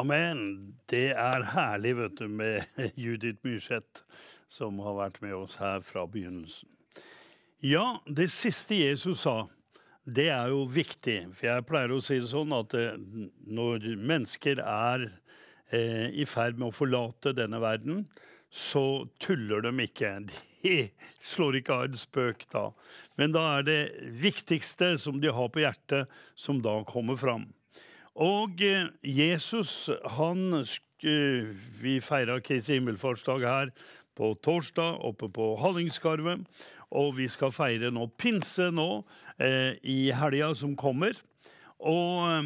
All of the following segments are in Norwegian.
Amen. Det er herlig, vet du, med Judith Myrseth, som har vært med oss her fra begynnelsen. Ja, det siste Jesus sa, det er jo viktig. For jeg pleier å si det sånn at eh, når mennesker er eh, i ferd med å forlate denne verden, så tuller de ikke. De slår ikke av en spøk da. Men da er det viktigste som de har på hjertet, som da kommer fram. Og eh, Jesus, han eh, Vi feira Kristi himmelfartsdag her på torsdag oppe på Hallingskarvet. Og vi skal feire nå pinse nå eh, i helga som kommer. Og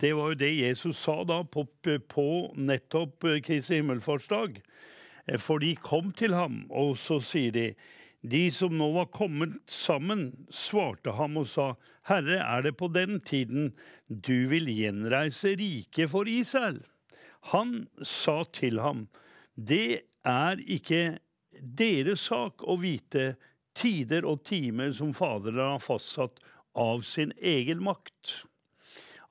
det var jo det Jesus sa da på, på nettopp Kristi himmelfartsdag. For de kom til ham, og så sier de de som nå var kommet sammen, svarte ham og sa, Herre, er det på den tiden du vil gjenreise riket for Israel? Han sa til ham, Det er ikke deres sak å vite tider og timer som Faderen har fastsatt av sin egen makt.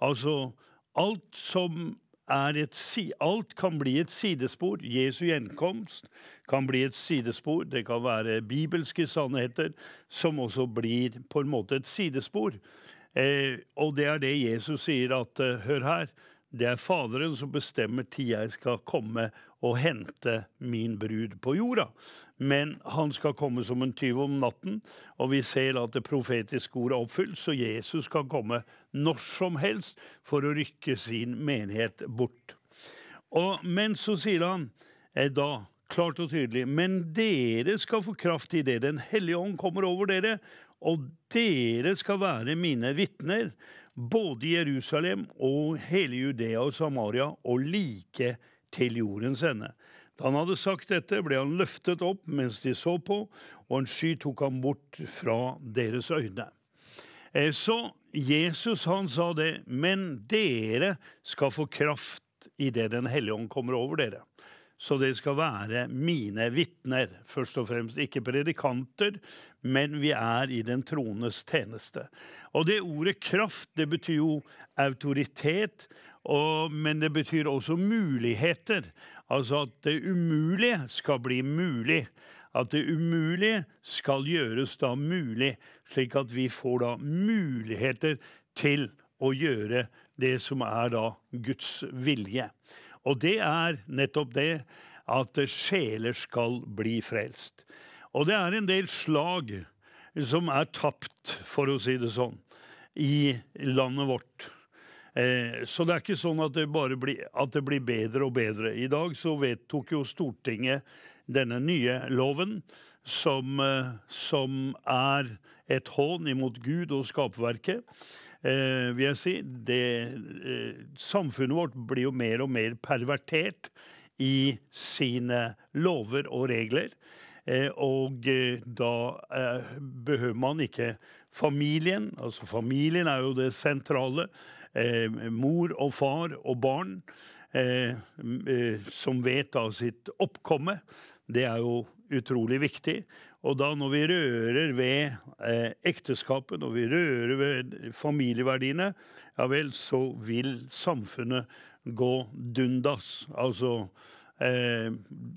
Altså, alt som et, alt kan bli et sidespor. Jesu gjenkomst kan bli et sidespor. Det kan være bibelske sannheter som også blir på en måte et sidespor. Eh, og det er det Jesus sier at eh, Hør her, det er Faderen som bestemmer til jeg skal komme og hente min brud på jorda. Men han skal komme som en tyv om natten, og vi ser at det profetiske ordet er oppfylt, så Jesus skal komme når som helst for å rykke sin menighet bort. Og, men så sier han eh, da, klart og tydelig, men dere skal få kraft i det Den hellige ånd kommer over dere, og dere skal være mine vitner, både i Jerusalem og hele Judea og Samaria og like Jerusalem til jordens ende. Da han hadde sagt dette, ble han løftet opp mens de så på, og en sky tok ham bort fra deres øyne. Eh, så Jesus han sa det, men dere skal få kraft idet Den hellige ånd kommer over dere. Så dere skal være mine vitner, først og fremst. Ikke predikanter, men vi er i den troendes tjeneste. Og det ordet kraft, det betyr jo autoritet. Og, men det betyr også muligheter. Altså at det umulige skal bli mulig. At det umulige skal gjøres da mulig, slik at vi får da muligheter til å gjøre det som er da Guds vilje. Og det er nettopp det at sjeler skal bli frelst. Og det er en del slag som er tapt, for å si det sånn, i landet vårt. Eh, så det er ikke sånn at det bare blir, at det blir bedre og bedre. I dag så vedtok jo Stortinget denne nye loven, som, eh, som er et hån imot Gud og skaperverket. Eh, vil jeg si. Det, eh, samfunnet vårt blir jo mer og mer pervertert i sine lover og regler. Eh, og eh, da behøver man ikke familien. Altså familien er jo det sentrale. Eh, mor og far og barn eh, eh, som vet av sitt oppkomme. Det er jo utrolig viktig. Og da når vi rører ved ekteskapet, når vi rører ved familieverdiene, ja vel, så vil samfunnet gå dundas. Altså eh,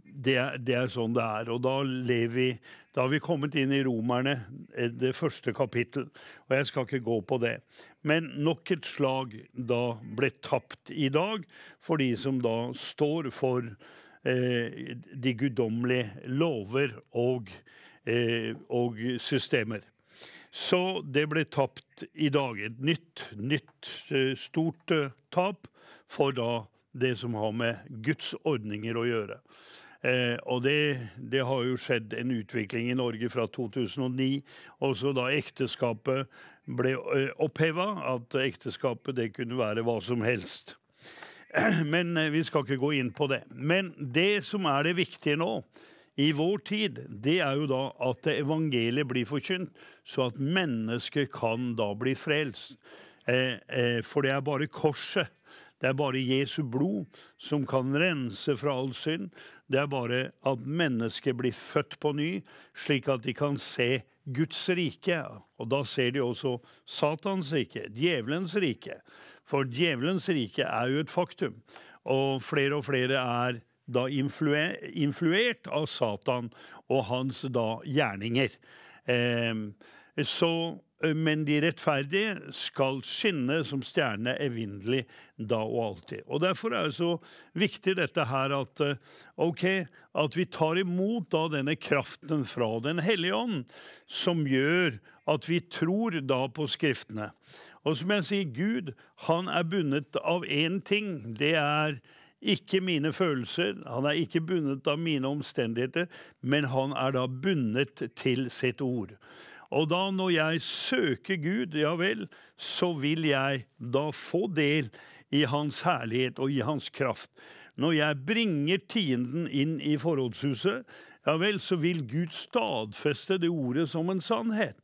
det, det, er sånn det er. Og da lever vi Da har vi kommet inn i Romerne, det første kapittel. Og jeg skal ikke gå på det men nok et slag da ble tapt i dag for de som da står for eh, de guddommelige lover og, eh, og, systemer. Så det ble tapt i dag. Et nytt, nytt eh, stort eh, tap for da det som har med Guds ordninger å gjøre. Eh, og det, det, har jo skjedd en utvikling i Norge fra 2009, også da ekteskapet ble eh, oppheva, at ekteskapet det kunne være hva som helst. Men eh, vi skal ikke gå inn på det. Men det som er det viktige nå, i vår tid, det er jo da at evangeliet blir forkynt, så at mennesker kan da bli frelst. Eh, for det er bare korset det er bare Jesu blod som kan rense fra all synd. Det er bare at mennesket blir født på ny, slik at de kan se Guds rike. Og da ser de også Satans rike, djevelens rike. For djevelens rike er jo et faktum. Og flere og flere er da influert av Satan og hans da gjerninger. Ehm, så Eh, men de rettferdige skal skinne som stjerne evinnelig da og alltid. Og Derfor er det så viktig dette her at, eh, okay, at vi tar imot da denne kraften fra Den hellige ånd, som gjør at vi tror da på Skriftene. Og som jeg sier, Gud han er bundet av én ting. Det er ikke mine følelser, han er ikke bundet av mine omstendigheter, men han er da bundet til sitt ord. Og da når jeg søker Gud, ja vel, så vil jeg da få del i hans herlighet og i hans kraft. Når jeg bringer tienden inn i forrådshuset, ja vel, så vil Gud stadfeste det ordet som en sannhet.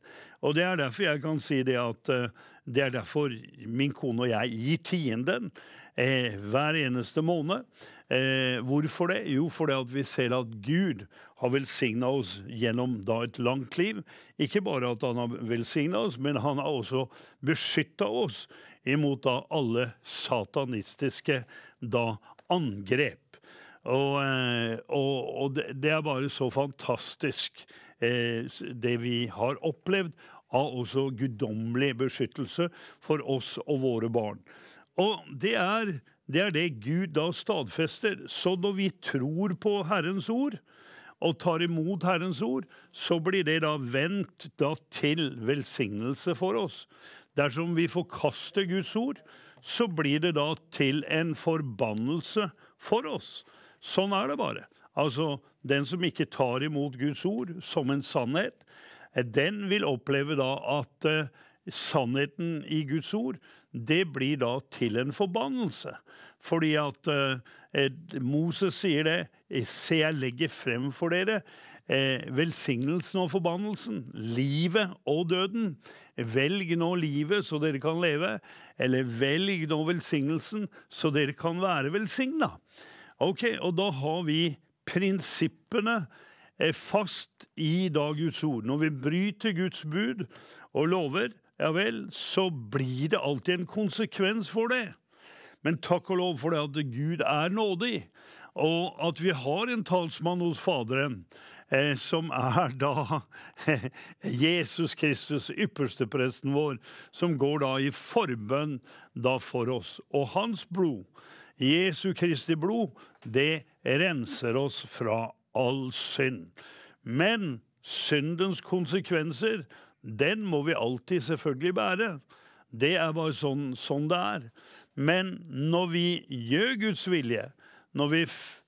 Og det er derfor jeg kan si det at eh, det er derfor min kone og jeg gir tienden eh, hver eneste måned. Eh, hvorfor det? Jo, fordi at vi ser at Gud har velsigna oss gjennom da et langt liv. Ikke bare at han har velsigna oss, men han har også beskytta oss imot da alle satanistiske da angrep. Og, eh, og, og, det er bare så fantastisk, eh, det vi har opplevd av også guddommelig beskyttelse for oss og våre barn. Og det er det er det Gud da stadfester. Så når vi tror på Herrens ord og tar imot Herrens ord, så blir det da vendt da til velsignelse for oss. Dersom vi forkaster Guds ord, så blir det da til en forbannelse for oss. Sånn er det bare. Altså, den som ikke tar imot Guds ord som en sannhet, den vil oppleve da at eh, sannheten i Guds ord, det blir da til en forbannelse. Fordi at eh, Moses sier det. Eh, se, jeg legger frem for dere eh, velsignelsen og forbannelsen, livet og døden. Velg nå livet så dere kan leve, eller velg nå velsignelsen så dere kan være velsigna. Ok, og da har vi prinsippene eh, fast i da Guds ord. Når vi bryter Guds bud og lover, ja vel, så blir det alltid en konsekvens for det. Men takk og lov for det at Gud er nådig, og at vi har en talsmann hos Faderen. Eh, som er da eh, Jesus Kristus, ypperstepresten vår, som går da i forbønn da for oss. Og hans blod, Jesu Kristi blod, det renser oss fra all synd. Men syndens konsekvenser den må vi alltid selvfølgelig bære. Det er bare sånn, sånn det er. Men når vi gjør Guds vilje, når vi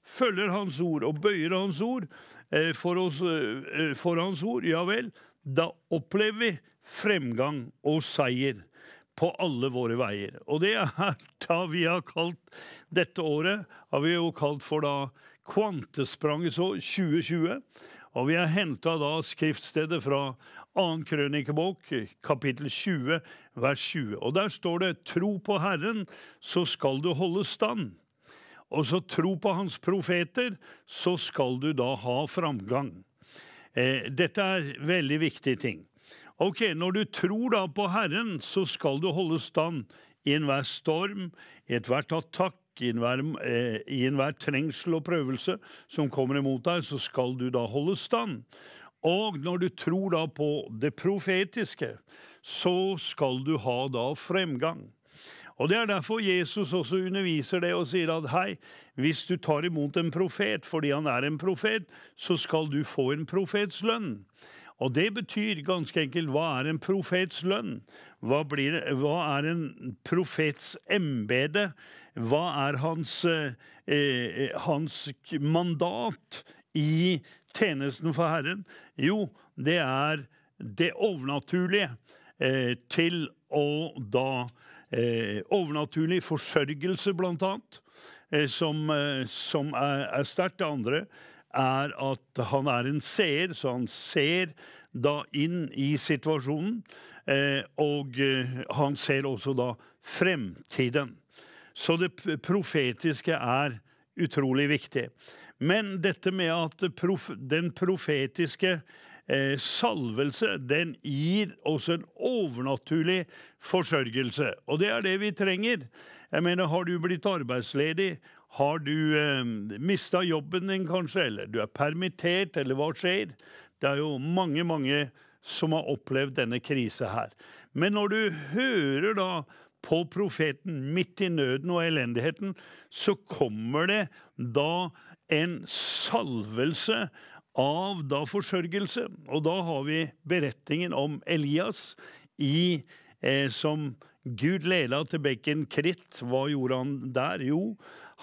følger Hans ord og bøyer Hans ord eh, for, oss, eh, eh, for Hans ord, ja vel, da opplever vi fremgang og seier på alle våre veier. Og det er da vi har kalt dette året har vi jo kalt for da kvantespranget så 2020. Og vi har henta da skriftstedet fra 2. krønikebok, kapittel 20, vers 20. Og der står det 'Tro på Herren, så skal du holde stand'. Og så tro på hans profeter, så skal du da ha framgang. Eh, dette er veldig viktige ting. Ok, Når du tror da på Herren, så skal du holde stand i enhver storm, i ethvert attakk, i enhver, eh, i enhver trengsel og prøvelse som kommer imot deg, så skal du da holde stand. Og når du tror da på det profetiske, så skal du ha da fremgang. Og Det er derfor Jesus også underviser det og sier at hei, hvis du tar imot en profet fordi han er en profet, så skal du få en profets lønn. Og det betyr ganske enkelt hva er en profets lønn? Hva, blir, hva er en profets embete? Hva er hans, eh, eh hans mandat i tjenesten for Herren? Jo, det er det overnaturlige eh, til å da eh, Overnaturlig forsørgelse, blant annet, eh, som, eh, som, er, er sterkt. Det andre er at han er en seer, så han ser da inn i situasjonen. Eh, og eh, han ser også da fremtiden. Så det profetiske er utrolig viktig. Men dette med at prof, den profetiske eh, salvelse, den gir også en overnaturlig forsørgelse. Og det er det vi trenger. Jeg mener, har du blitt arbeidsledig? Har du eh, mista jobben din, kanskje? Eller du er permittert, eller hva skjer? Det er jo mange, mange som har opplevd denne krisa her. Men når du hører da på profeten midt i nøden og elendigheten, så kommer det da en salvelse av da forsørgelse. Og da har vi beretningen om Elias i, eh, som Gud leda til bekken Kritt. Hva gjorde han der? Jo,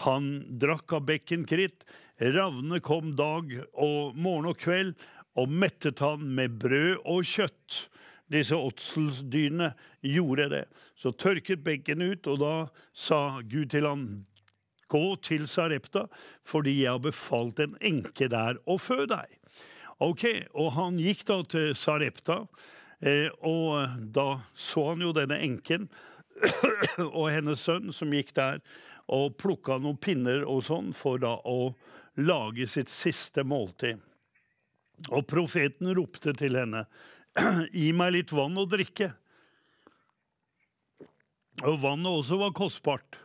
han drakk av bekken Kritt. Ravne kom dag og morgen og kveld og mettet han med brød og kjøtt. Disse åtselsdyrene gjorde det. Så tørket bekken ut, og da sa Gud til han, Gå til Sarepta, fordi jeg har befalt en enke der å fø deg. Ok, Og han gikk da til Sarepta, eh, og da så han jo denne enken og hennes sønn som gikk der og plukka noen pinner og sånn for da å lage sitt siste måltid. Og profeten ropte til henne, 'Gi meg litt vann å drikke.' Og vannet også var kostbart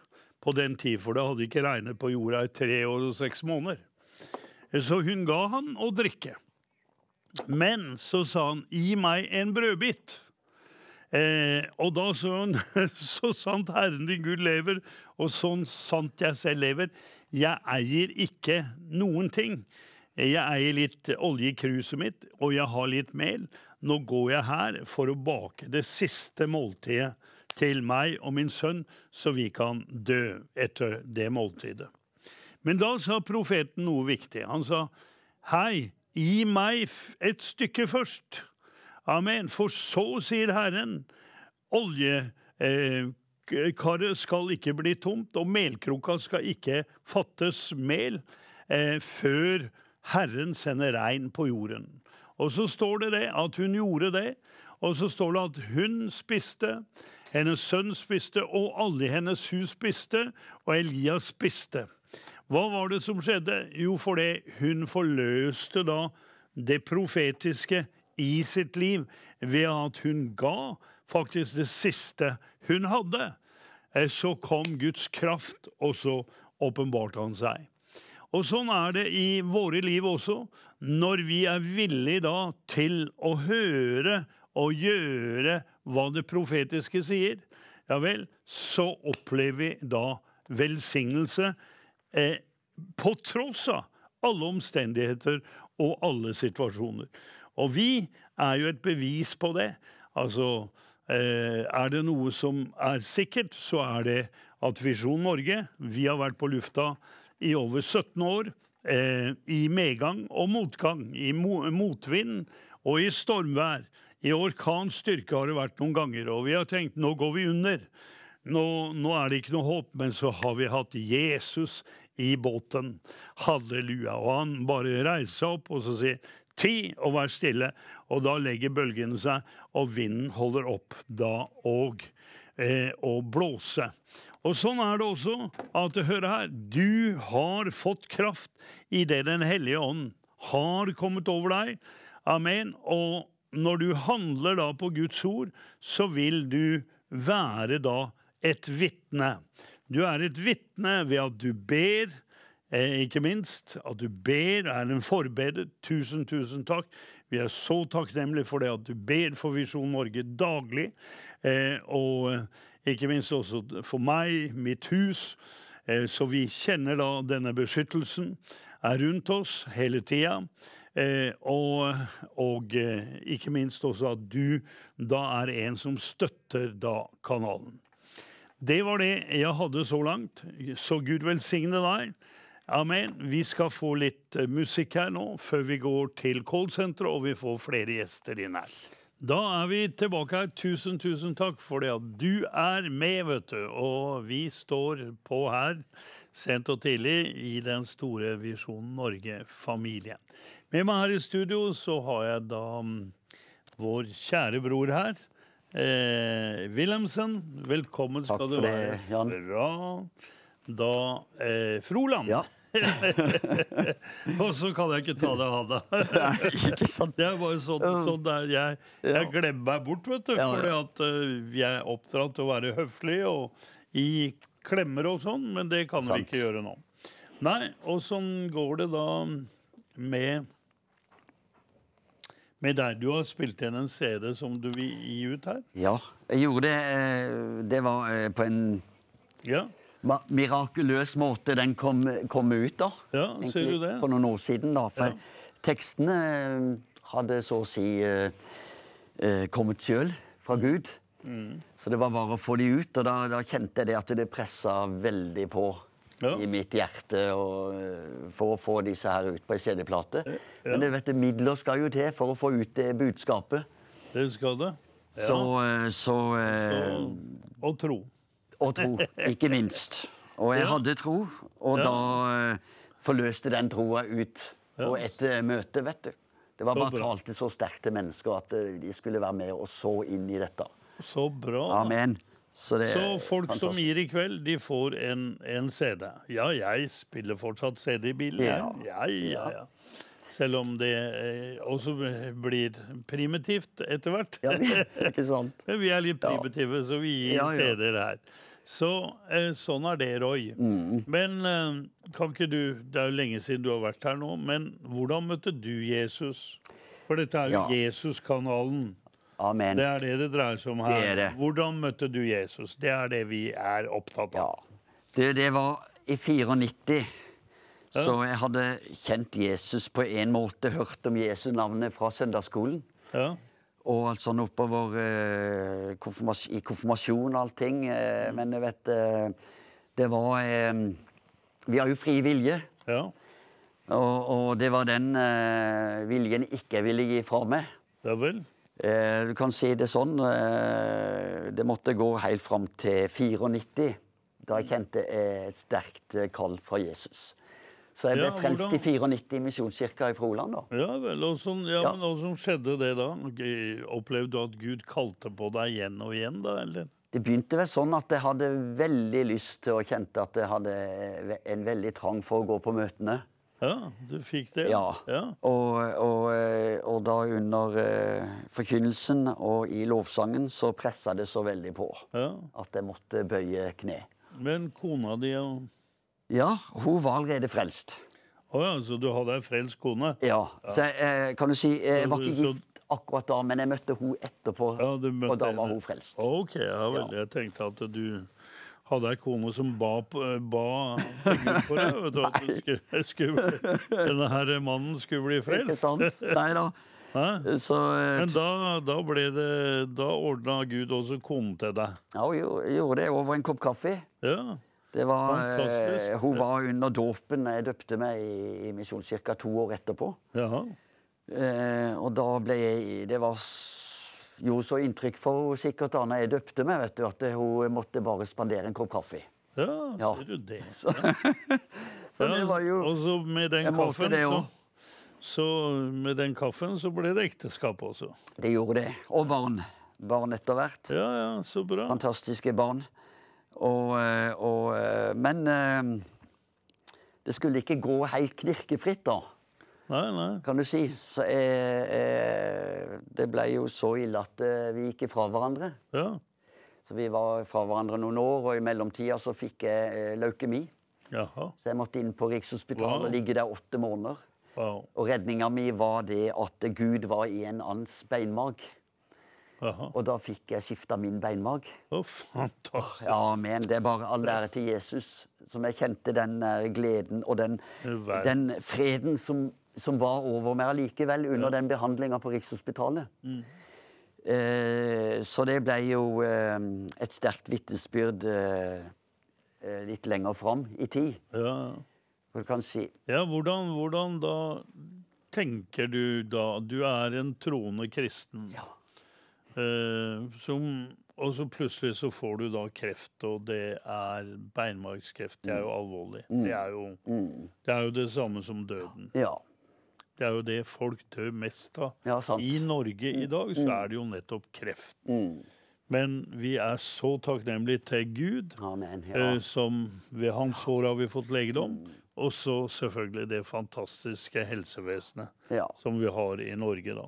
på den tid, for det hadde ikke regnet på jorda i tre år og seks måneder. Så hun ga han å drikke. Men så sa han, 'Gi meg en brødbit'. Eh, og da så hun, 'Så sant Herren din Gud lever, og sånn sant jeg selv lever', 'jeg eier ikke noen ting'. Jeg eier litt olje i kruset mitt, og jeg har litt mel. Nå går jeg her for å bake det siste måltidet til meg og min sønn, så vi kan dø etter det måltidet. Men da sa profeten noe viktig. Han sa, Hei, gi meg et stykke først. Amen. For så, sier Herren, oljekaret eh, skal ikke bli tomt, og melkroka skal ikke fattes mel eh, før Herren sender regn på jorden. Og så står det det at hun gjorde det, og så står det at hun spiste. Hennes sønn spiste, og alle i hennes hus spiste, og Elias spiste. Hva var det som skjedde? Jo, fordi hun forløste da det profetiske i sitt liv ved at hun ga faktisk det siste hun hadde. Eh, så kom Guds kraft, og så åpenbarte han seg. Og sånn er det i våre liv også, når vi er villige da til å høre og gjøre hva det profetiske sier, ja vel, så opplever vi da velsignelse eh, på tross av alle omstendigheter og alle situasjoner. Og vi er jo et bevis på det. Altså, eh, er det noe som er sikkert, så er det at Visjon Norge Vi har vært på lufta i over 17 år. Eh, I medgang og motgang. I mo motvind og i stormvær. I orkans styrke har det vært noen ganger, og vi har tenkt nå går vi under. Nå, nå er det ikke noe håp, men så har vi hatt Jesus i båten. Halleluja. Og han bare reiser seg opp og så sier ti og vær stille. Og da legger bølgene seg, og vinden holder opp da og eh, blåse. Og sånn er det også at hør her, du har fått kraft idet Den hellige ånd har kommet over deg. Amen. Og når du handler da på Guds ord, så vil du være da et vitne. Du er et vitne ved at du ber, eh, ikke minst. At du ber, er en forbeder. Tusen, tusen takk. Vi er så takknemlige for det at du ber for Visjon Norge daglig. Eh, og eh, ikke minst også for meg, mitt hus. så vi kjenner da denne beskyttelsen er rundt oss hele tida. Eh, og, og, eh, ikke minst også at du da er en som støtter da kanalen. Det var det jeg hadde så langt. Så Gud velsigne deg. Amen. Vi skal få litt eh, musikk her nå før vi går til callsenteret og vi får flere gjester inn her. Da er vi tilbake her. Tusen, tusen takk for det at du er med, vet du. Og vi står på her sent og tidlig i den store Visjon Norge-familien. Med meg her i studio så har jeg da mm, vår kjære bror her. Eh, Wilhelmsen, velkommen skal du være Jan. fra da eh, Froland. Ja. og så kan jeg ikke ta deg av deg. ikke sant. Det er sånn, sånn der jeg, jeg glemmer meg bort, vet du. Ja, Fordi at uh, jeg er oppdratt til å være høflig og i klemmer og sånn, men det kan sant. vi ikke gjøre nå. Nei, og sånn går det da mm, med men der du har spilt inn en CD som du vil gi ut her? Ja, jeg gjorde det. Eh, det var eh, på en ja. mirakuløs måte den kom, kom ut, da. Ja, ser du det? For noen år siden, da. For ja. tekstene eh, hadde så å si kommet sjøl fra Gud. Mm. Så det var bare å få de ut, og da, da kjente jeg det at det pressa veldig på ja. i mitt hjerte og, eh, for å få disse her ut på ei CD-plate. Ja. Men det, vet du, midler skal jo til for å få ut det budskapet. Det skal det. Ja. Så, eh, så, så, eh, Og tro. Og tro, ikke minst. Og jeg hadde tro, og da forløste den troa ut på et møte, vet du. Det var bare talte så sterkt til mennesker at de skulle være med og så inn i dette. Så bra. Amen. Så, det så folk som gir i kveld, de får en, en CD. Ja, jeg spiller fortsatt CD i bilen. Ja. Ja, ja, ja. Selv om det eh, også blir primitivt etter hvert. Ja, ikke sant. vi er litt primitive, så vi gir CD-er her. Så, eh, sånn er det, Roy. Mm. Men eh, kan ikke du Det er jo lenge siden du har vært her nå, men hvordan møtte du Jesus? For dette er jo ja. Jesuskanalen. Amen. Det er det det dreier seg om her. Det det. Hvordan møtte du Jesus? Det er det vi er opptatt av. Ja. Det, det var i 94. Ja. Så jeg hadde kjent Jesus på en måte, hørt om Jesu navnet fra søndagsskolen. Ja. Og sånn oppover eh, konfirmas i konfirmasjon og allting. Eh, mm. men jeg vet eh, Det var eh, Vi har jo fri vilje. Ja. Og, og, det var den eh, viljen ikke jeg ville gi fra meg. Ja vel. Eh, du kan si det sånn eh, Det måtte gå helt fram til 94. Da jeg kjente et sterkt eh, kall fra Jesus. Så jeg ble ja, frelst i 94 i Misjonskirka i Froland. da. Ja vel, og sånn, ja, ja. Men hvordan sånn skjedde det da? Opplevde du at Gud kalte på deg igjen og igjen? da, eller? Det begynte vel sånn at jeg hadde veldig lyst til å kjente at jeg hadde en veldig trang for å gå på møtene. Ja, du fikk det? Ja. ja. Og, og, eh, og, da under eh, forkynnelsen og i lovsangen så pressa det så veldig på ja. at jeg måtte bøye kne. Men kona di ja... Ja, hun var allerede frelst. Å oh ja, så du hadde ei frelst kone? Ja. Så jeg, eh, kan du si, jeg var ikke gift akkurat da, men jeg møtte hun etterpå, møtte og da var hun frelst. Ok, ja vel. Jeg tenkte at du hadde ei kone som ba, eh, ba for deg, vet du, at du skulle, denne her mannen skulle bli frelst. Ikke sant? Nei da. Så, eh, Men da, da, ble det Da ordna Gud også konen til deg? Ja, hun gjorde det over en kopp kaffe. Ja. Det var, Fantastisk. Eh, hun var under dåpen jeg døpte meg i, i Misjonskirka to år etterpå. Jaha. Eh, og da ble jeg Det var så gjorde så inntrykk for hun sikkert da jeg døpte meg, vet du, at hun måtte bare spandere en kopp kaffe. Ja, ja. ser du det. Så, så det var jo Og så med den kaffen, det, så, så, med den kaffen så ble det ekteskap også. Det gjorde det. Og barn. Barn etter hvert. Ja, ja, så bra. Fantastiske barn. Og, eh, og eh, Men eh, det skulle ikke gå helt knirkefritt, da. Nei, nei. Kan du si. Så eh, eh det ble jo så ille at eh, vi gikk ifra hverandre. Ja. Så vi var fra hverandre noen år, og i mellomtida så fikk jeg eh, leukemi. Jaha. Så jeg måtte inn på Rikshospitalet wow. og ligge der åtte måneder. Wow. Og redninga mi var det at Gud var i en annens beinmarg. Aha. Og da fikk jeg skifta min beinmarg. Oh, fantastisk. Ja, men Det er bare all ære til Jesus, som jeg kjente den gleden og den, den, freden som som var over meg allikevel under ja. den behandlinga på Rikshospitalet. Mm. Eh, så det ble jo eh, et sterkt vitnesbyrd eh, eh litt lenger fram i tid. Ja. Hvor du kan si. Ja, hvordan, hvordan, da tenker du da? Du er en troende kristen. Ja. Eh, som og så plutselig så får du da kreft, og det er beinmargskreft. Det er jo mm. alvorlig. Mm. Det, er jo, mm. det, er jo, det samme som døden. Ja. Det er jo det folk dør mest av. Ja, I Norge i mm. dag så mm. er det jo nettopp kreft. Mm. Men vi er så takknemlige til Gud, Amen, ja. Eh, som ved hans hår har vi fått legedom. Mm. Og så selvfølgelig det fantastiske helsevesenet ja. som vi har i Norge, da.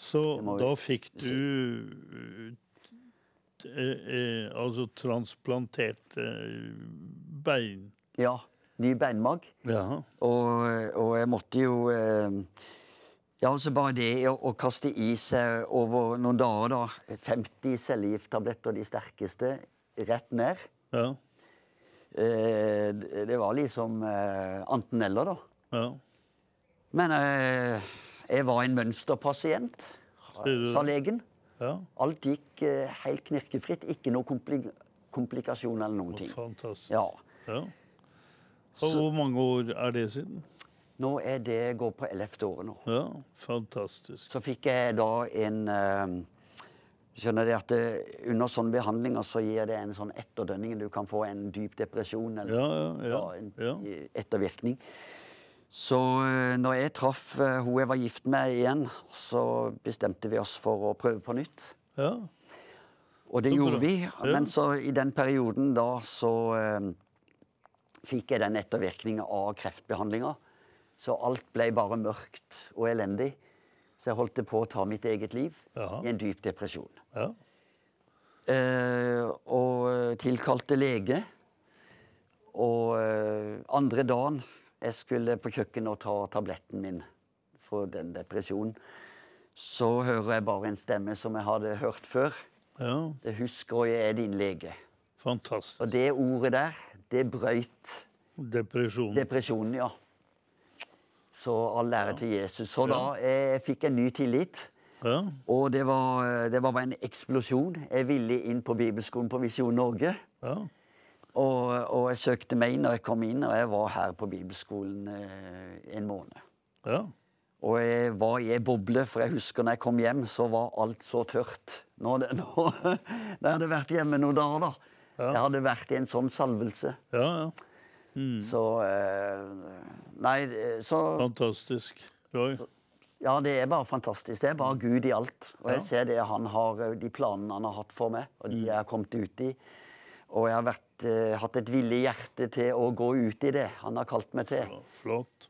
Så da fikk du eh, eh, altså transplantert eh, bein. Ja ny beinmarg. Ja. Og, og, jeg måtte jo eh, Ja, altså bare det å, å kaste i seg over noen dager, da 50 cellegifttabletter, de sterkeste, rett ned. Ja. Eh, det var liksom eh, enten-eller, da. Ja. Men eh, jeg var en mønsterpasient, sa legen. Ja. Alt gikk eh, helt knirkefritt. Ikke noe komplikasjon eller noen ting. Fantastisk. Ja. Ja. Og hvor mange år er det siden? Nå er det går på ellevte året nå. Ja, fantastisk. Så fikk jeg da en eh, Skjønner du at det, eh, under sånne behandlinger så gir det en sånn etterdønning. Du kan få en dyp depresjon eller ja, ja, ja, ja en ettervirkning. Så eh, når jeg traff uh, hun jeg var gift med igjen, så bestemte vi oss for å prøve på nytt. Ja. Og det gjorde vi. Men så i den perioden da så fikk jeg den ettervirkninga av kreftbehandlinga. Så alt ble bare mørkt og elendig. Så jeg holdt på å ta mitt eget liv Aha. i en dyp depresjon. Ja. Eh, og eh, tilkalte lege. Og eh, andre dagen jeg skulle på kjøkkenet og ta tabletten min for den depresjonen, så hører jeg bare en stemme som jeg hadde hørt før. Ja. Det husker jeg er din lege. Fantastisk. Og det ordet der, det brøyt Depresjonen. Depresjonen, ja. Så all ære til Jesus. Så ja. da eh, jeg fikk jeg ny tillit. Ja. Og det var, eh, det var, bare en eksplosjon. Jeg ville inn på bibelskolen på Visjon Norge. Ja. Og, og, jeg søkte meg inn, og jeg kom inn, og jeg var her på bibelskolen eh, en måned. Ja. Og jeg var i ei boble, for jeg husker når jeg kom hjem, så var alt så tørt. Nå det, når, det hadde vært hjemme noen dager, da. Jeg hadde vært i en sånn salvelse. Ja, ja. Mm. Så eh, Nei, så Fantastisk. Roy. Så, ja, det er bare fantastisk. Det er bare Gud i alt. Og jeg ser det han har, eh, de planene han har hatt for meg, og de mm. jeg har kommet ut i. Og jeg har vært, eh, hatt et villig hjerte til å gå ut i det han har kalt meg til. Ja, flott.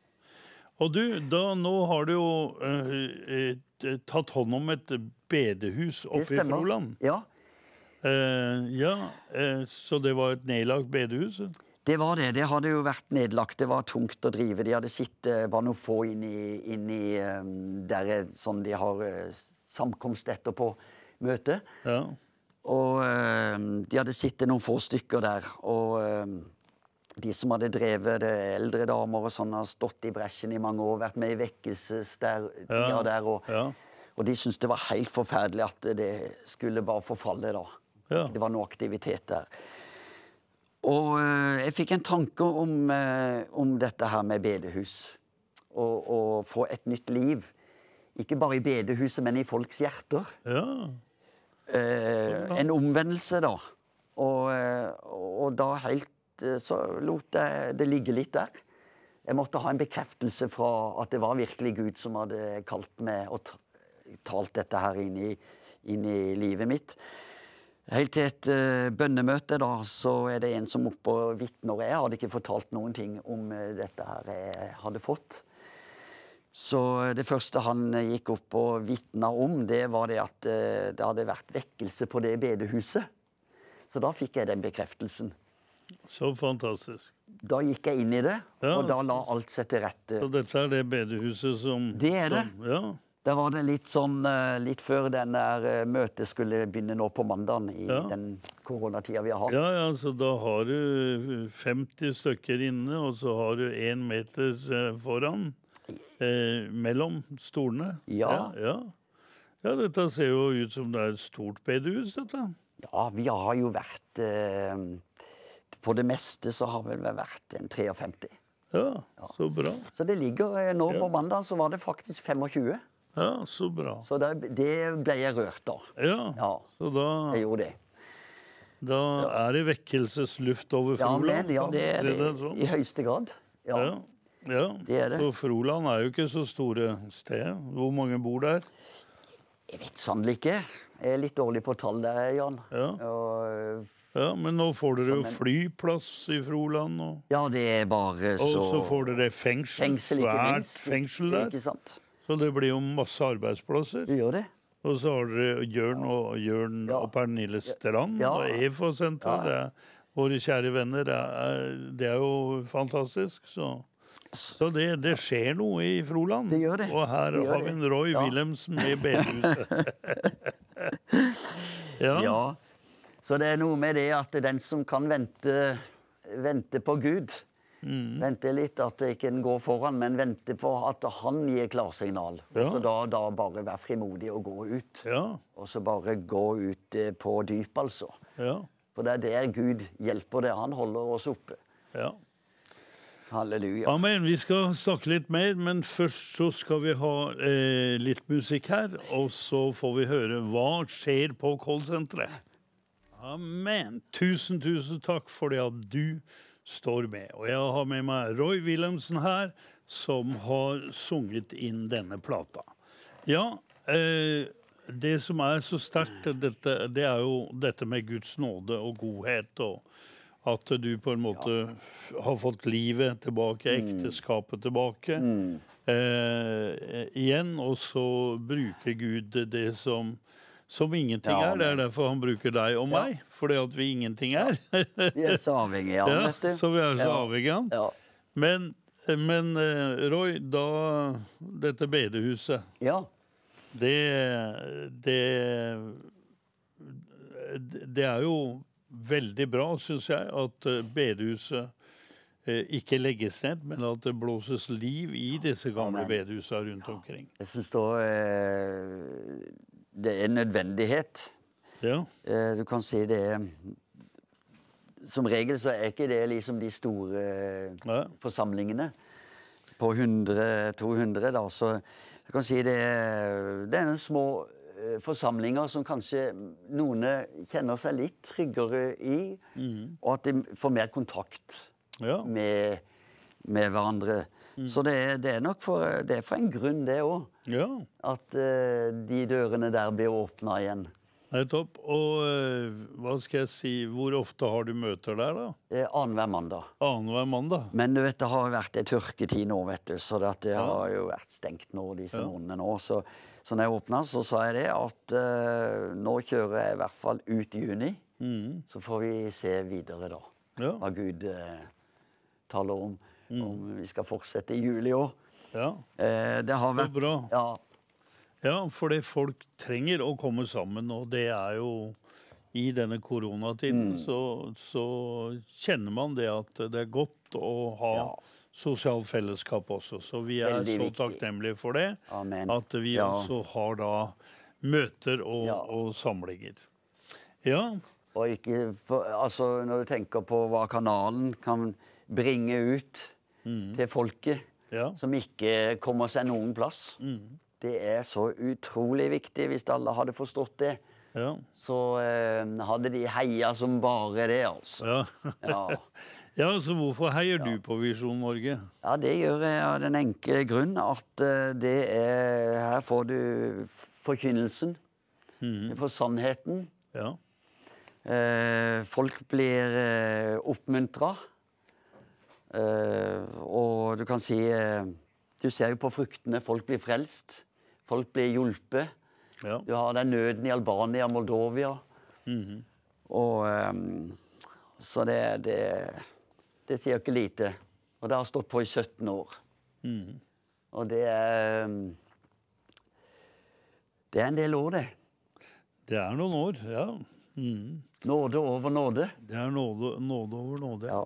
Og du, da, nå har du jo eh, tatt hånd om et bedehus oppe i Froland. Ja. Eh, ja, eh, så det var et nedlagt bedehus? Det var det. Det hadde jo vært nedlagt. Det var tungt å drive. De hadde sett bare eh, noen få inn i, inn i eh, der sånn de har eh, samkomst etterpå Møte Ja. Og de hadde sittet noen få stykker der. Og de som hadde drevet det, eldre damer og sånn, har stått i bresjen i mange år, vært med i vekkelsestida ja. der. Og, ja. og de syntes det var helt forferdelig at det skulle bare forfalle da. Ja. Det var noe aktivitet der. Og eh, jeg fikk en tanke om, eh, om dette her med bedehus. Og, få et nytt liv. Ikke bare i bedehuset, men i folks hjerter. Ja. Eh, sånn en omvendelse, da. Og, eh, og da helt Så lot jeg det ligge litt der. Jeg måtte ha en bekreftelse fra at det var virkelig Gud som hadde kalt meg og talt dette her inn i, inn i livet mitt. Helt til et uh, bønnemøte da, så er det en som oppe og vitner. Jeg hadde ikke fortalt noen ting om eh, dette her jeg hadde fått. Så eh, det første han gikk opp og vitna om, det var det at det hadde vært vekkelse på det bedehuset. Så da fikk jeg den bekreftelsen. Så fantastisk. Da gikk jeg inn i det, ja, og da la alt seg til rette. Så dette er det bedehuset som Det er det. Som, ja. Da var det litt sånn eh, litt før den der eh, møtet skulle begynne nå på mandagen i ja. den koronatida vi har hatt. Ja, ja, så da har du 50 eh, stykker inne, og så har du én meter foran. Eh, mellom stolene. Ja. ja. Ja, dette ser jo ut som det er et stort bedehus, dette. Ja, vi har jo vært eh, På det meste så har vi vel vært en 53. Ja, ja, så bra. Så det ligger Nå på mandag så var det faktisk 25. Ja, Så bra. Så der, det ble jeg rørt av. Ja, ja, så da Jeg gjorde det. Da ja. er det vekkelsesluft over Froland? Ja, men, ja det er det, det sånn? i høyeste grad. Ja. ja. det er det. Så Froland er jo ikke så store sted. Hvor mange bor der? Jeg vet sannelig ikke. Jeg er litt dårlig på tall der, Jan. Ja. Og, ja, Men nå får dere jo flyplass i Froland. Og, ja, det er bare så... Og så får dere fengsel. fengsel ikke svært minst. fengsel der. Ikke sant? Så det blir jo masse arbeidsplasser. Vi gjør det. Og så har dere Jørn og, Jørn ja. og Pernille Strand ja. og EFO-senteret. Ja. Våre kjære venner. Det er, det er jo fantastisk. Så, så det, det, skjer noe i Froland. Det gjør det. Og her det har vi en Roy ja. Wilhelmsen med bedehuset. ja. ja. Så det er noe med det at den som kan vente, vente på Gud Mm. Vente litt at ikke en går foran, men vente på at han gir klarsignal. Ja. Så da, da, bare vær frimodig og gå ut. Ja. Og så bare gå ut eh, på dyp, altså. Ja. For det er der Gud hjelper det. Han holder oss oppe. Ja. Halleluja. Amen. Vi skal snakke litt mer, men først så skal vi ha eh, litt musikk her. Og så får vi høre hva skjer på callsenteret. Amen. Tusen, tusen takk for det at du står med. Og jeg har med meg Roy Wilhelmsen her, som har sunget inn denne plata. Ja, eh, det som er så sterkt, dette, det er jo dette med Guds nåde og godhet. og at du på en måte ja. har fått livet tilbake, mm. ekteskapet tilbake. Mm. Eh, eh, igjen, og så bruker Gud det som som ingenting ja, er. Det er derfor han bruker deg og meg. Fordi at vi ingenting er. vi er så avhengige av han, vet Så vi er så avhengige av han. Men, men, eh, Roy, da Dette bedehuset. Ja. Det, det Det er jo veldig bra, syns jeg, at eh, bedehuset eh, ikke legges ned, men at det blåses liv i disse gamle bedehusene rundt omkring. Jeg synes da eh, det er en nødvendighet. Ja. Eh, du kan si det er Som regel så er ikke det liksom de store Nei. forsamlingene på 100-200, da. Så du kan si det er, det er små eh, forsamlinger som kanskje noen kjenner seg litt tryggere i, mm. og at de får mer kontakt ja. med, med hverandre. Så mm. det er, det er, nok for, er for en grunn, det òg. Ja. At uh, de dørene der blir åpna igjen. Nettopp. Og uh, hva skal jeg si, hvor ofte har du møter der, da? Eh, Annenhver mandag. Annenhver mandag. Men du vet, det har vært ei tørketid nå, vet du, så det, det ja. har jo vært stengt nå disse ja. nå. Så, så når jeg åpna, så sa jeg det at uh, nå kjører jeg i hvert fall ut i juni. Mm. Så får vi se videre, da, ja. hva Gud uh, taler om mm. om vi skal fortsette i juli òg. Ja. Eh, det har vært bra. Ja. ja, fordi folk trenger å komme sammen, og det er jo i denne koronatiden mm. så, så, kjenner man det at det er godt å ha ja. sosialt fellesskap også. Så vi er Veldig så viktig. takknemlige for det. Amen. At vi ja. også har da møter og, ja. og samlinger. Ja. Og ikke for, altså, når du tenker på hva kanalen kan bringe ut mm. til folket ja. som ikke kommer seg noen plass. Mm. Det er så utrolig viktig. Hvis alle hadde forstått det, ja. så eh, hadde de heia som bare det, altså. Ja. ja. så hvorfor heier du på Visjon Norge? Ja, Det gjør jeg av den enkle grunn at eh, det er Her får du forkynnelsen. Mm. Du får sannheten. Ja. Eh, folk blir eh, oppmuntra. Eh, og du kan si eh, Du ser jo på fruktene. Folk blir frelst. Folk blir hjulpet. Ja. Du har den nøden i Albania Moldovia. Mm -hmm. Og eh, Så det, det, det sier ikke lite. Og det har stått på i 17 år. Mm Og det er Det er en del år, det. Det er noen år, ja. Mm. Nåde over nåde. Det er nåde, nåde over nåde. Ja.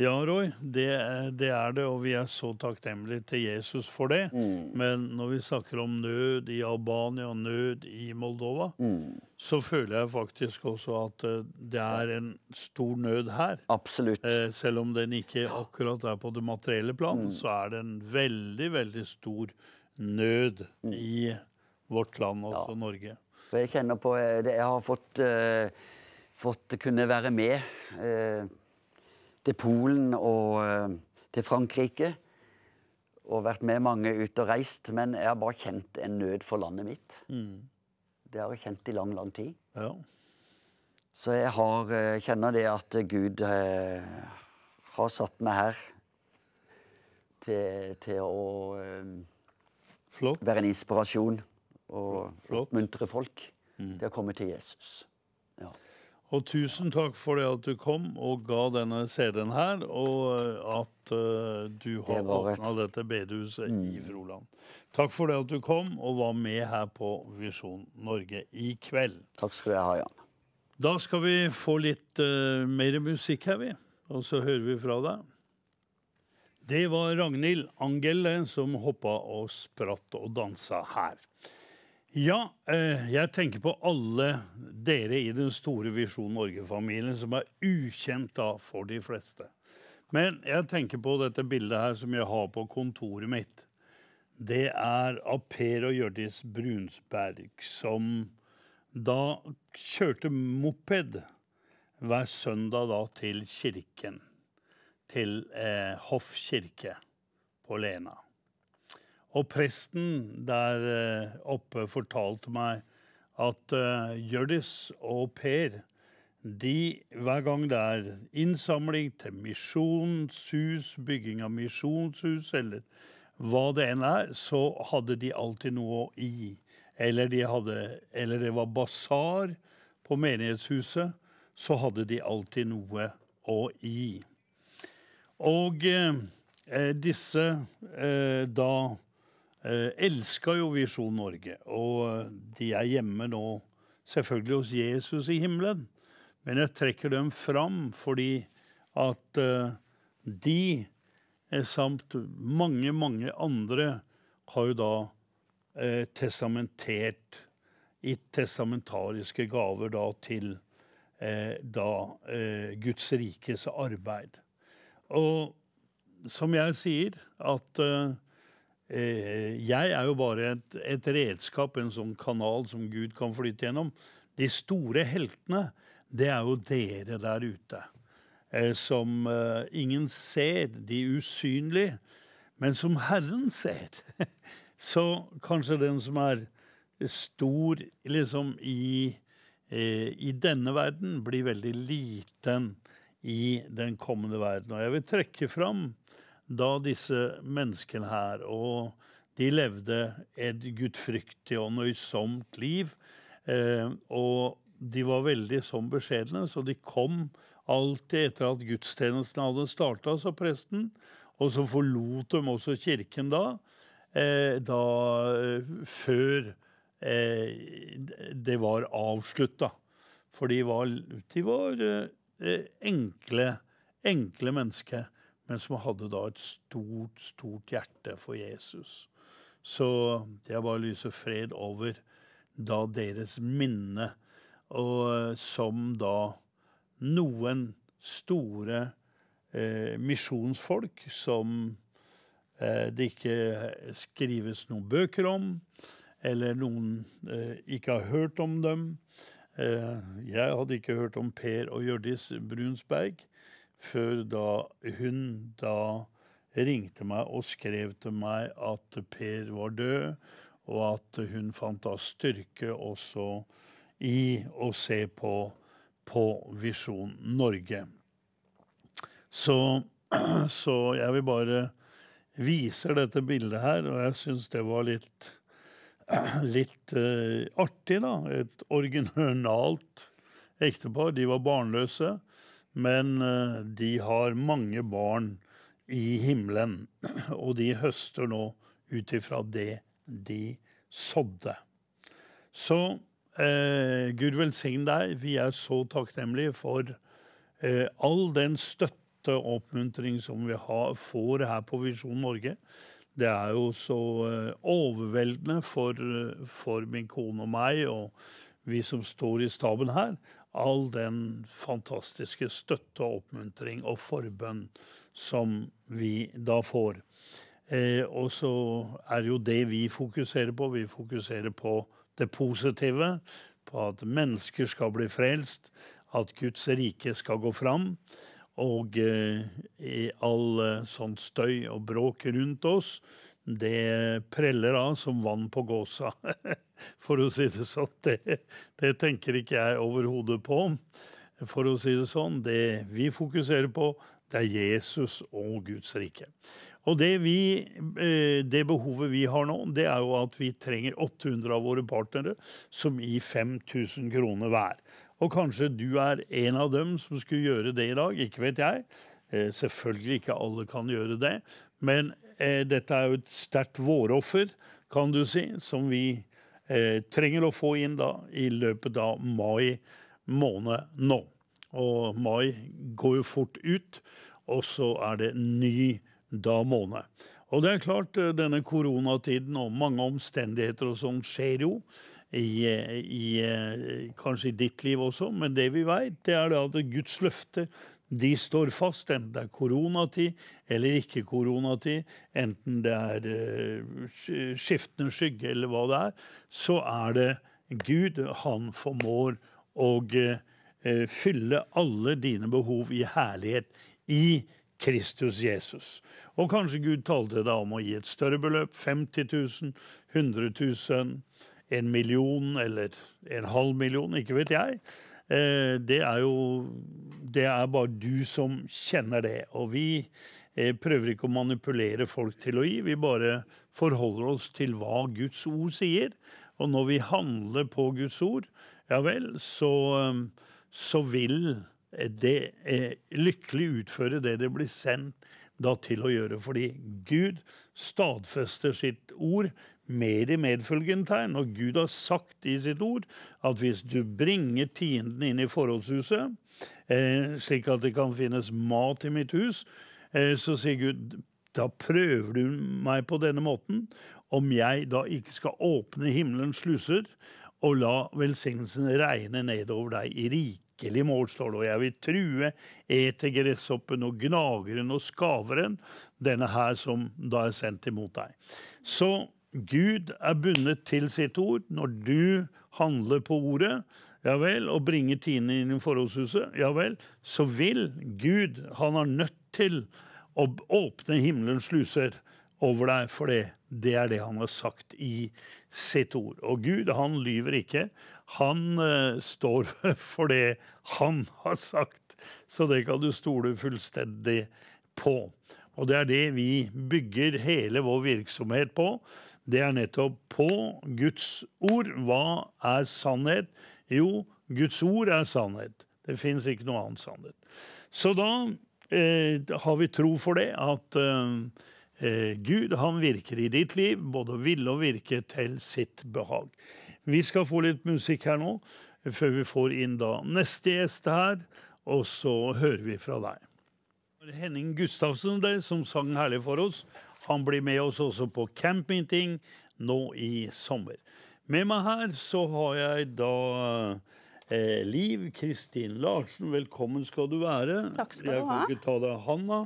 Ja, Roy, det er, det er, det og vi er så takknemlige til Jesus for det. Mm. Men når vi snakker om nød i Albania og nød i Moldova, mm. så føler jeg faktisk også at eh, det er en stor nød her. Absolutt. Eh, selv om den ikke akkurat er på det materielle plan, mm. så er det en veldig, veldig stor nød mm. i vårt land, altså ja. Norge. For jeg kjenner på eh, det Jeg har fått, uh, fått kunne være med. Uh, til Polen og eh, til Frankrike. Og vært med mange ut og reist. Men jeg har bare kjent en nød for landet mitt. Mm. Det har jeg kjent i lang, lang tid. Ja. Så jeg har, eh, kjenner det at Gud eh, har satt meg her til, til å eh, være en inspirasjon og Flott. oppmuntre folk mm. til å komme til Jesus. Ja. Og tusen takk for det at du kom og ga denne CD-en her, og eh, at uh, du har åpna det dette bedehuset mm. i Froland. Takk for det at du kom og var med her på Visjon Norge i kveld. Takk skal jeg ha, Jan. Da skal vi få litt uh, mer musikk her, vi. Og så hører vi fra deg. Det var Ragnhild Angelle som hoppa og spratt og dansa her. Ja, eh, jeg tenker på alle dere i den store Visjon Norge-familien som er ukjent da for de fleste. Men jeg tenker på dette bildet her som jeg har på kontoret mitt. Det er av Per og Hjørdis Brunsberg, som da kjørte moped hver søndag da til kirken. Til eh, Hoff kirke på Lena. Og presten der eh, oppe fortalte meg at uh, Hjørdis og Per de, hver gang det er innsamling til misjonshus, bygging av misjonshus eller hva det enn er, så hadde de alltid noe å gi. Eller, de hadde, eller det var basar på menighetshuset, så hadde de alltid noe å gi. Og eh, disse eh, da Eh, elsker jo Visjon Norge. Og eh, de er hjemme nå selvfølgelig hos Jesus i himmelen. Men jeg trekker dem fram fordi at eh, de, samt mange, mange andre, har jo da testamentert Gitt testamentariske gaver da til da, Guds rikes arbeid. Og som jeg sier, at uh, Eh, jeg er jo bare et, et, redskap, en sånn kanal som Gud kan flytte gjennom. De store heltene, det er jo dere der ute. Eh, som eh, ingen ser, de usynlige, men som Herren ser. Så kanskje den som er stor liksom i, i denne verden, blir veldig liten i den kommende verden. Og jeg vil trekke fram da disse menneskene her. Og de levde et gudfryktig og nøysomt liv. Eh, og de var veldig som beskjedne, så de kom alltid etter at gudstjenesten hadde starta, sa presten. Og så forlot de også kirken da, eh, da eh, før det var avslutta. For de var, de var enkle, enkle mennesker men som hadde da et stort, stort hjerte for Jesus. Så jeg bare lyser fred over da deres minne, og eh, som da noen store eh, misjonsfolk som eh, det ikke skrives noen bøker om, eller noen eh, ikke har hørt om dem. Eh, jeg hadde ikke hørt om Per og Hjørdis Brunsberg før da hun da ringte meg og skrev til meg at Per var død, og at hun fant da styrke også i å se på, på Visjon Norge. Så, så, jeg vil bare viser dette bildet her, og jeg syns det var litt, litt uh, artig, da. Et originalt ektepar. De var barnløse. Men eh, de har mange barn i himmelen, og de høster nå ut ifra det de sådde. Så eh, Gud velsigne deg. Vi er så takknemlige for eh, all den støtte og oppmuntring som vi har, får her på Visjon Norge. Det er jo så eh, overveldende for, eh, for min kone og meg og vi som står i staben her, all den fantastiske støtte og oppmuntring og forbønn som vi da får. Eh, og så er jo det vi fokuserer på. Vi fokuserer på det positive. På at mennesker skal bli frelst. At Guds rike skal gå fram. Og eh, i all eh, sånn støy og bråk rundt oss det preller av som vann på gåsa, for å si det sånn. Det, det tenker ikke jeg overhodet på, for å si det sånn. Det vi fokuserer på, det er Jesus og Guds rike. Og det, vi, eh, det, behovet vi har nå, det er jo at vi trenger 800 av våre partnere som gir 5000 kroner hver. Og kanskje du er en av dem som skulle gjøre det i dag. Ikke vet jeg. Eh, selvfølgelig ikke alle kan gjøre det. Men Eh, dette er jo et sterkt våroffer, kan du si, som vi eh, trenger å få inn da, i løpet av mai måned nå. Og mai går jo fort ut, og så er det ny da måned. Og det er klart, eh, denne koronatiden og mange omstendigheter og sånn skjer jo. I, i, kanskje i ditt liv også, men det vi vet, det er det at Guds løfte de står fast, enten det er koronatid eller ikke koronatid, enten det er eh, skiftende skygge eller hva det er, så er det Gud. Han formår å eh, fylle alle dine behov i herlighet i Kristus Jesus. Og kanskje Gud talte deg om å gi et større beløp, 50 000, 100 000, en million eller en halv million, ikke vet jeg. Eh, det er jo Det er bare du som kjenner det. Og vi eh, prøver ikke å manipulere folk til å gi, vi bare forholder oss til hva Guds ord sier. Og når vi handler på Guds ord, ja vel, så, eh, så vil det lykkelig utføre det det blir sendt da til å gjøre. Fordi Gud stadfester sitt ord med de medfølgende tegn. Og Gud har sagt i sitt ord at hvis du bringer tienden inn i forholdshuset, eh, slik at det kan finnes mat i mitt hus, eh, så sier Gud da prøver du meg på denne måten, om jeg da ikke skal åpne himmelens sluser og la velsignelsen regne nedover deg i rikelig mål, står det. Og jeg vil true eter gresshoppen og gnageren og skaveren, denne her som da er sendt imot deg. Så Gud er bundet til sitt ord. Når du handler på ordet ja vel, og bringer Tine inn i forholdshuset, ja vel, så vil Gud Han er nødt til å åpne himmelens sluser over deg, for det, det er det han har sagt i sitt ord. Og Gud, han lyver ikke. Han uh, står for det han har sagt, så det kan du stole fullstendig på. Og det er det vi bygger hele vår virksomhet på det er nettopp på Guds ord. Hva er sannhet? Jo, Guds ord er sannhet. Det fins ikke noe annet sannhet. Så da eh, har vi tro for det at eh, eh Gud, han virker i ditt liv, både ville og virke til sitt behag. Vi skal få litt musikk her nå, før vi får inn da neste gjest her, og så hører vi fra deg. Henning Gustavsen det som sang herlig for oss. Han blir med oss også på campingting nå i sommer. Med meg her så har jeg da eh, Liv Kristin Larsen. Velkommen skal du være. Takk skal du ha. Jeg kan ikke ta deg Hanna,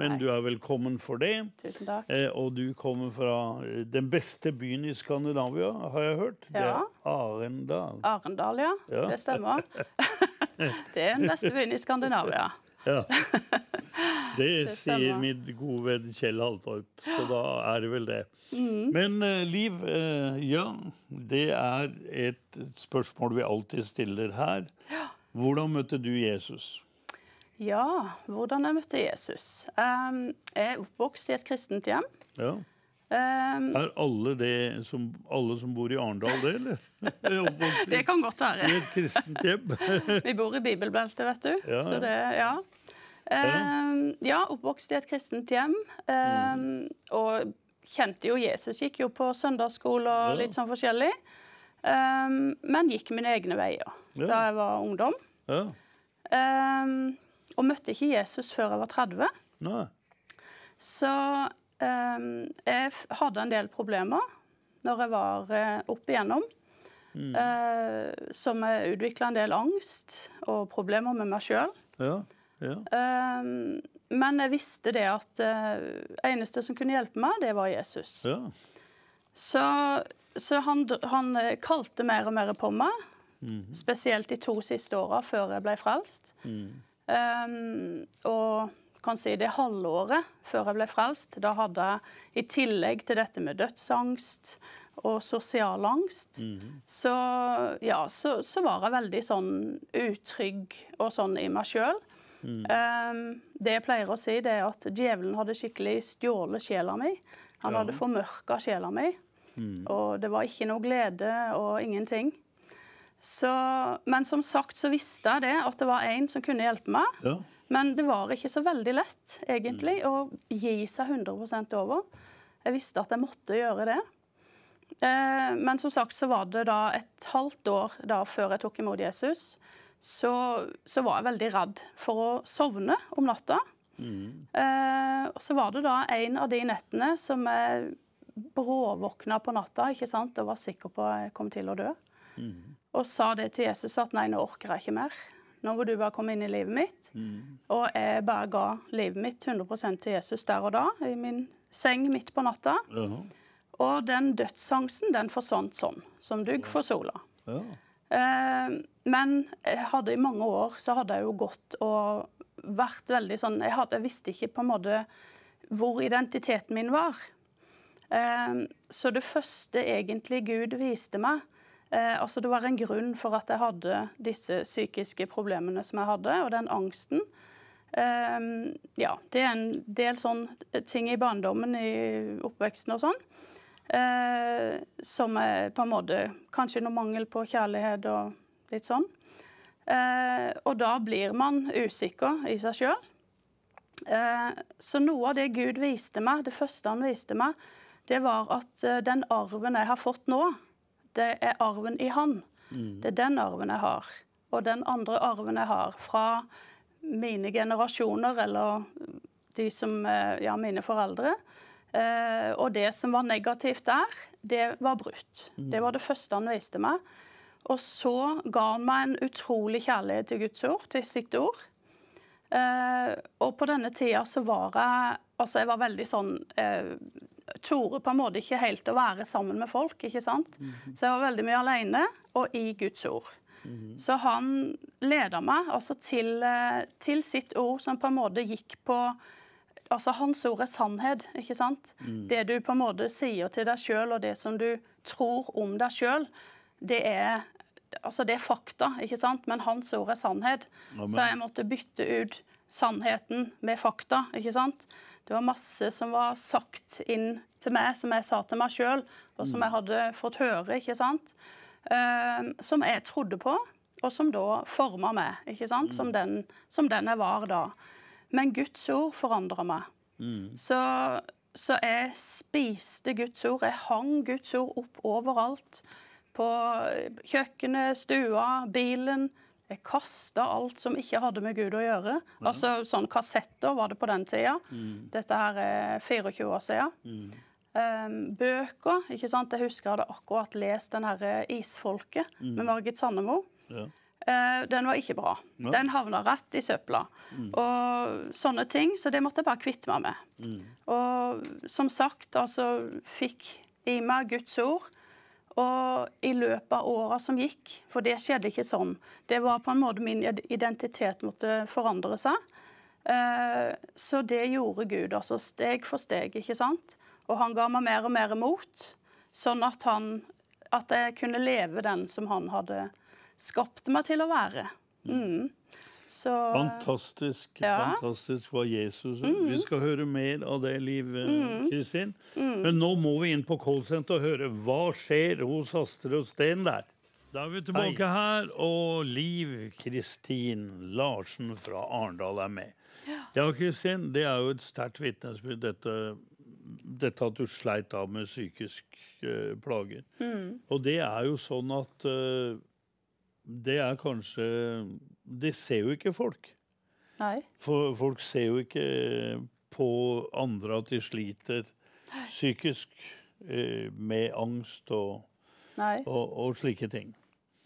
men Nei. du er velkommen for det. Tusen takk. Eh, og du kommer fra eh, den beste byen i Skandinavia, har jeg hørt. Ja. Det er Arendal. Arendal, ja. ja. Det stemmer. det er den beste byen i Skandinavia. Ja. Det, det sier min gode venn Kjell Haltorp, så da er det vel det. Mm. Men eh, Liv, eh, ja, det er et spørsmål vi alltid stiller her. Hvordan møtte du Jesus? Ja, hvordan jeg møtte Jesus? Ehm, jeg er oppvokst i et kristent hjem. Ja. Um, er alle, som, alle som bor i Arendal det, eller? det kan godt være. I et kristent hjem. Vi bor i bibelbeltet, vet du. Ja, ja. Så det, ja. Ehm, ja, oppvokst i et kristent hjem. Ehm, mm. og kjente jo Jesus. Gikk jo på søndagsskole og litt sånn forskjellig. Ehm, men gikk mine egne veier da jeg var ungdom. og møtte ikke Jesus før jeg var 30. Så jeg hadde en del problemer når jeg var eh, opp igjennom. Mm. som jeg utvikla en del angst og problemer med meg sjøl. Ja. Ja. Ehm, men jeg visste det at uh, eneste som kunne hjelpe meg, det var Jesus. Ja. Så, så han, han, eh, kalte mer og mer på meg, mm spesielt de to siste åra før jeg ble frelst. Mm. Um, og kan si det halvåret før jeg ble frelst, da hadde jeg i tillegg til dette med dødsangst og sosial angst, mm så, ja, så, så, var jeg veldig sånn utrygg og sånn i meg sjøl. Mm. Um, det jeg pleier å si, det er at djevelen hadde skikkelig stjålet sjela mi. Han ja. hadde formørka sjela mi. Mm. Og det var ikke noe glede og ingenting. Så, men som sagt så visste jeg det, at det var en som kunne hjelpe meg. Ja. Men det var ikke så veldig lett, egentlig, mm. å gi seg 100 over. Jeg visste at jeg måtte gjøre det. Eh, men som sagt så var det da et halvt år da før jeg tok imot Jesus så, så, var jeg veldig redd for å sovne om natta. Mm. Eh, og så var det da en av de nettene som jeg bråvåkna på natta ikke sant, og var sikker på at jeg kom til å dø. Mm. Og sa det til Jesus at nei, nå orker jeg ikke mer. Nå må du bare komme inn i livet mitt. Mm. Og jeg bare ga livet mitt 100 til Jesus der og da, i min seng midt på natta. Uh -huh. Og den dødsangsten, den forsvant sånn, som dugg for sola. Ja. Eh, men jeg eh, hadde i mange år så hadde jeg jo gått og vært veldig sånn Jeg, hadde, jeg visste ikke på en måte hvor identiteten min var. Ehm, så det første egentlig Gud viste meg, eh, altså det var en grunn for at jeg hadde disse psykiske problemene som jeg hadde, og den angsten. Ehm, ja, det er en del sånne eh, ting i barndommen, i oppveksten og sånn, som er på en måte Kanskje noe mangel på kjærlighet og Litt sånn. Eh, og da blir man usikker i seg sjøl. Eh, så noe av det Gud viste meg, det første han viste meg, det var at eh, den arven jeg har fått nå, det er arven i Han. Mm. Det er den arven jeg har. Og den andre arven jeg har fra mine generasjoner eller de som eh, Ja, mine foreldre. Eh, og det som var negativt der, det var brutt. Mm. Det var det første han viste meg. Og så ga han meg en utrolig kjærlighet til Guds ord, til sitt ord. Eh, og på denne tida så var jeg Altså, jeg var veldig sånn eh, Tore på en måte ikke helt å være sammen med folk, ikke sant. Mm -hmm. Så jeg var veldig mye alene, og i Guds ord. Mm -hmm. Så han leda meg altså til, eh, til, sitt ord, som på en måte gikk på Altså, hans ord er sannhet, ikke sant? Mm. Det du på en måte sier til deg sjøl, og det som du tror om deg sjøl, det er altså Det er fakta, ikke sant? men hans ord er sannhet. Amen. Så jeg måtte bytte ut sannheten med fakta. ikke sant? Det var masse som var sagt inn til meg, som jeg sa til meg sjøl, og som mm. jeg hadde fått høre, ikke sant? Uh, som jeg trodde på, og som da forma meg, ikke sant? Som mm. den, som, den, jeg var da. Men Guds ord forandra meg. Mm. Så, så jeg spiste Guds ord. Jeg hang Guds ord opp overalt på kjøkkenet, stua, bilen. Jeg kasta alt som ikke hadde med Gud å gjøre. Ja. Altså sånn kassetter var det på den tida. Mm. Dette her er 24 år siden. Mm. Um, bøker. ikke sant? Jeg husker jeg hadde akkurat lest den herre eh, 'Isfolket' mm. med Margit Sandemo. Ja. Uh, den var ikke bra. Ja. Den havna rett i søpla. Mm. Og sånne ting. Så det måtte jeg bare kvitte meg med. Mm. Og som sagt, altså fikk i meg Guds ord og i løpet av åra som gikk, for det skjedde ikke sånn Det var på en måte min identitet måtte forandre seg. Eh, så det gjorde Gud, altså steg for steg, ikke sant. Og han ga meg mer og mer mot, sånn at, han, at jeg kunne leve den som han hadde skapt meg til å være. Mm. mm. Så, fantastisk ja. fantastisk hva Jesus mm. Vi skal høre mer av det, Liv eh, mm. Kristin. Mm. Men nå må vi inn på callsenteret og høre hva skjer hos Astrid og Steen der. Da er vi tilbake Hei. her, og Liv Kristin Larsen fra Arendal er med. Ja, ja det er jo et sterkt vitnesbyrd, dette, dette, at du sleit av med psykisk uh, plager. Mm. Og det er jo sånn at uh, det er kanskje Det ser jo ikke folk. Nei. For folk ser jo ikke på andre at de sliter psykisk eh, med angst og, og, og, slike ting.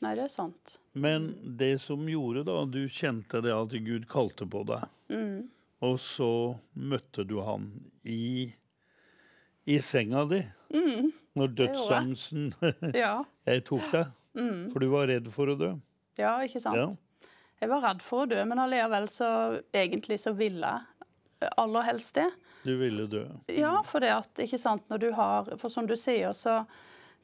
Nei, det er sant. Men det som gjorde da, du kjente det at Gud kalte på deg. Mm. Og så møtte du han i, i senga di. Mm. Når dødsangsten jeg tok deg. Mm. For du var redd for å dø. Ja, ikke sant. Ja. Jeg var redd for å dø, men allikevel så egentlig så ville jeg aller helst det. Du ville dø. Ja, for det at, ikke sant, når du har For som du sier, så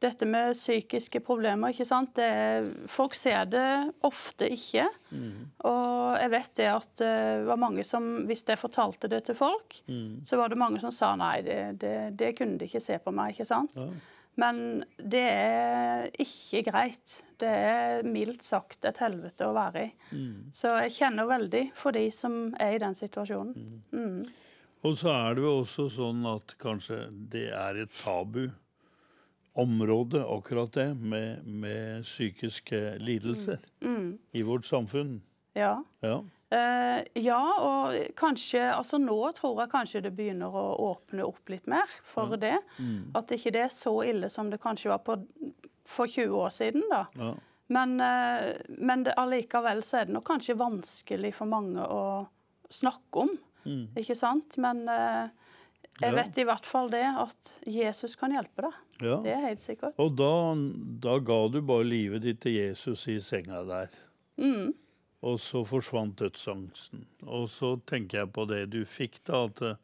dette med psykiske problemer, ikke sant er, Folk ser det ofte ikke. Mm. Og jeg vet det at det eh, var mange som, hvis jeg fortalte det til folk, mm. så var det mange som sa nei, det, det, det kunne de ikke se på meg. ikke sant? Ja. Men det er ikke greit. Det er mildt sagt et helvete å være i. Mm. Så jeg kjenner veldig for de som er i den situasjonen. Mm. mm. Og så er det jo også sånn at kanskje det er et tabu område, akkurat det, med, med psykiske lidelser mm. Mm. i vårt samfunn. Ja. ja. Uh, ja, og kanskje Altså nå tror jeg kanskje det begynner å åpne opp litt mer for ja. det. Mm. At ikke det er så ille som det kanskje var på, for 20 år siden, da. Ja. Men, uh, men det, allikevel så er det nok kanskje vanskelig for mange å snakke om, mm. ikke sant? Men uh, jeg vet i hvert fall det, at Jesus kan hjelpe deg. Ja. Det er helt sikkert. Og da, da ga du bare livet ditt til Jesus i senga der. Mm. Og så forsvant dødsangsten. Og så tenker jeg på det du fikk, da. At eh,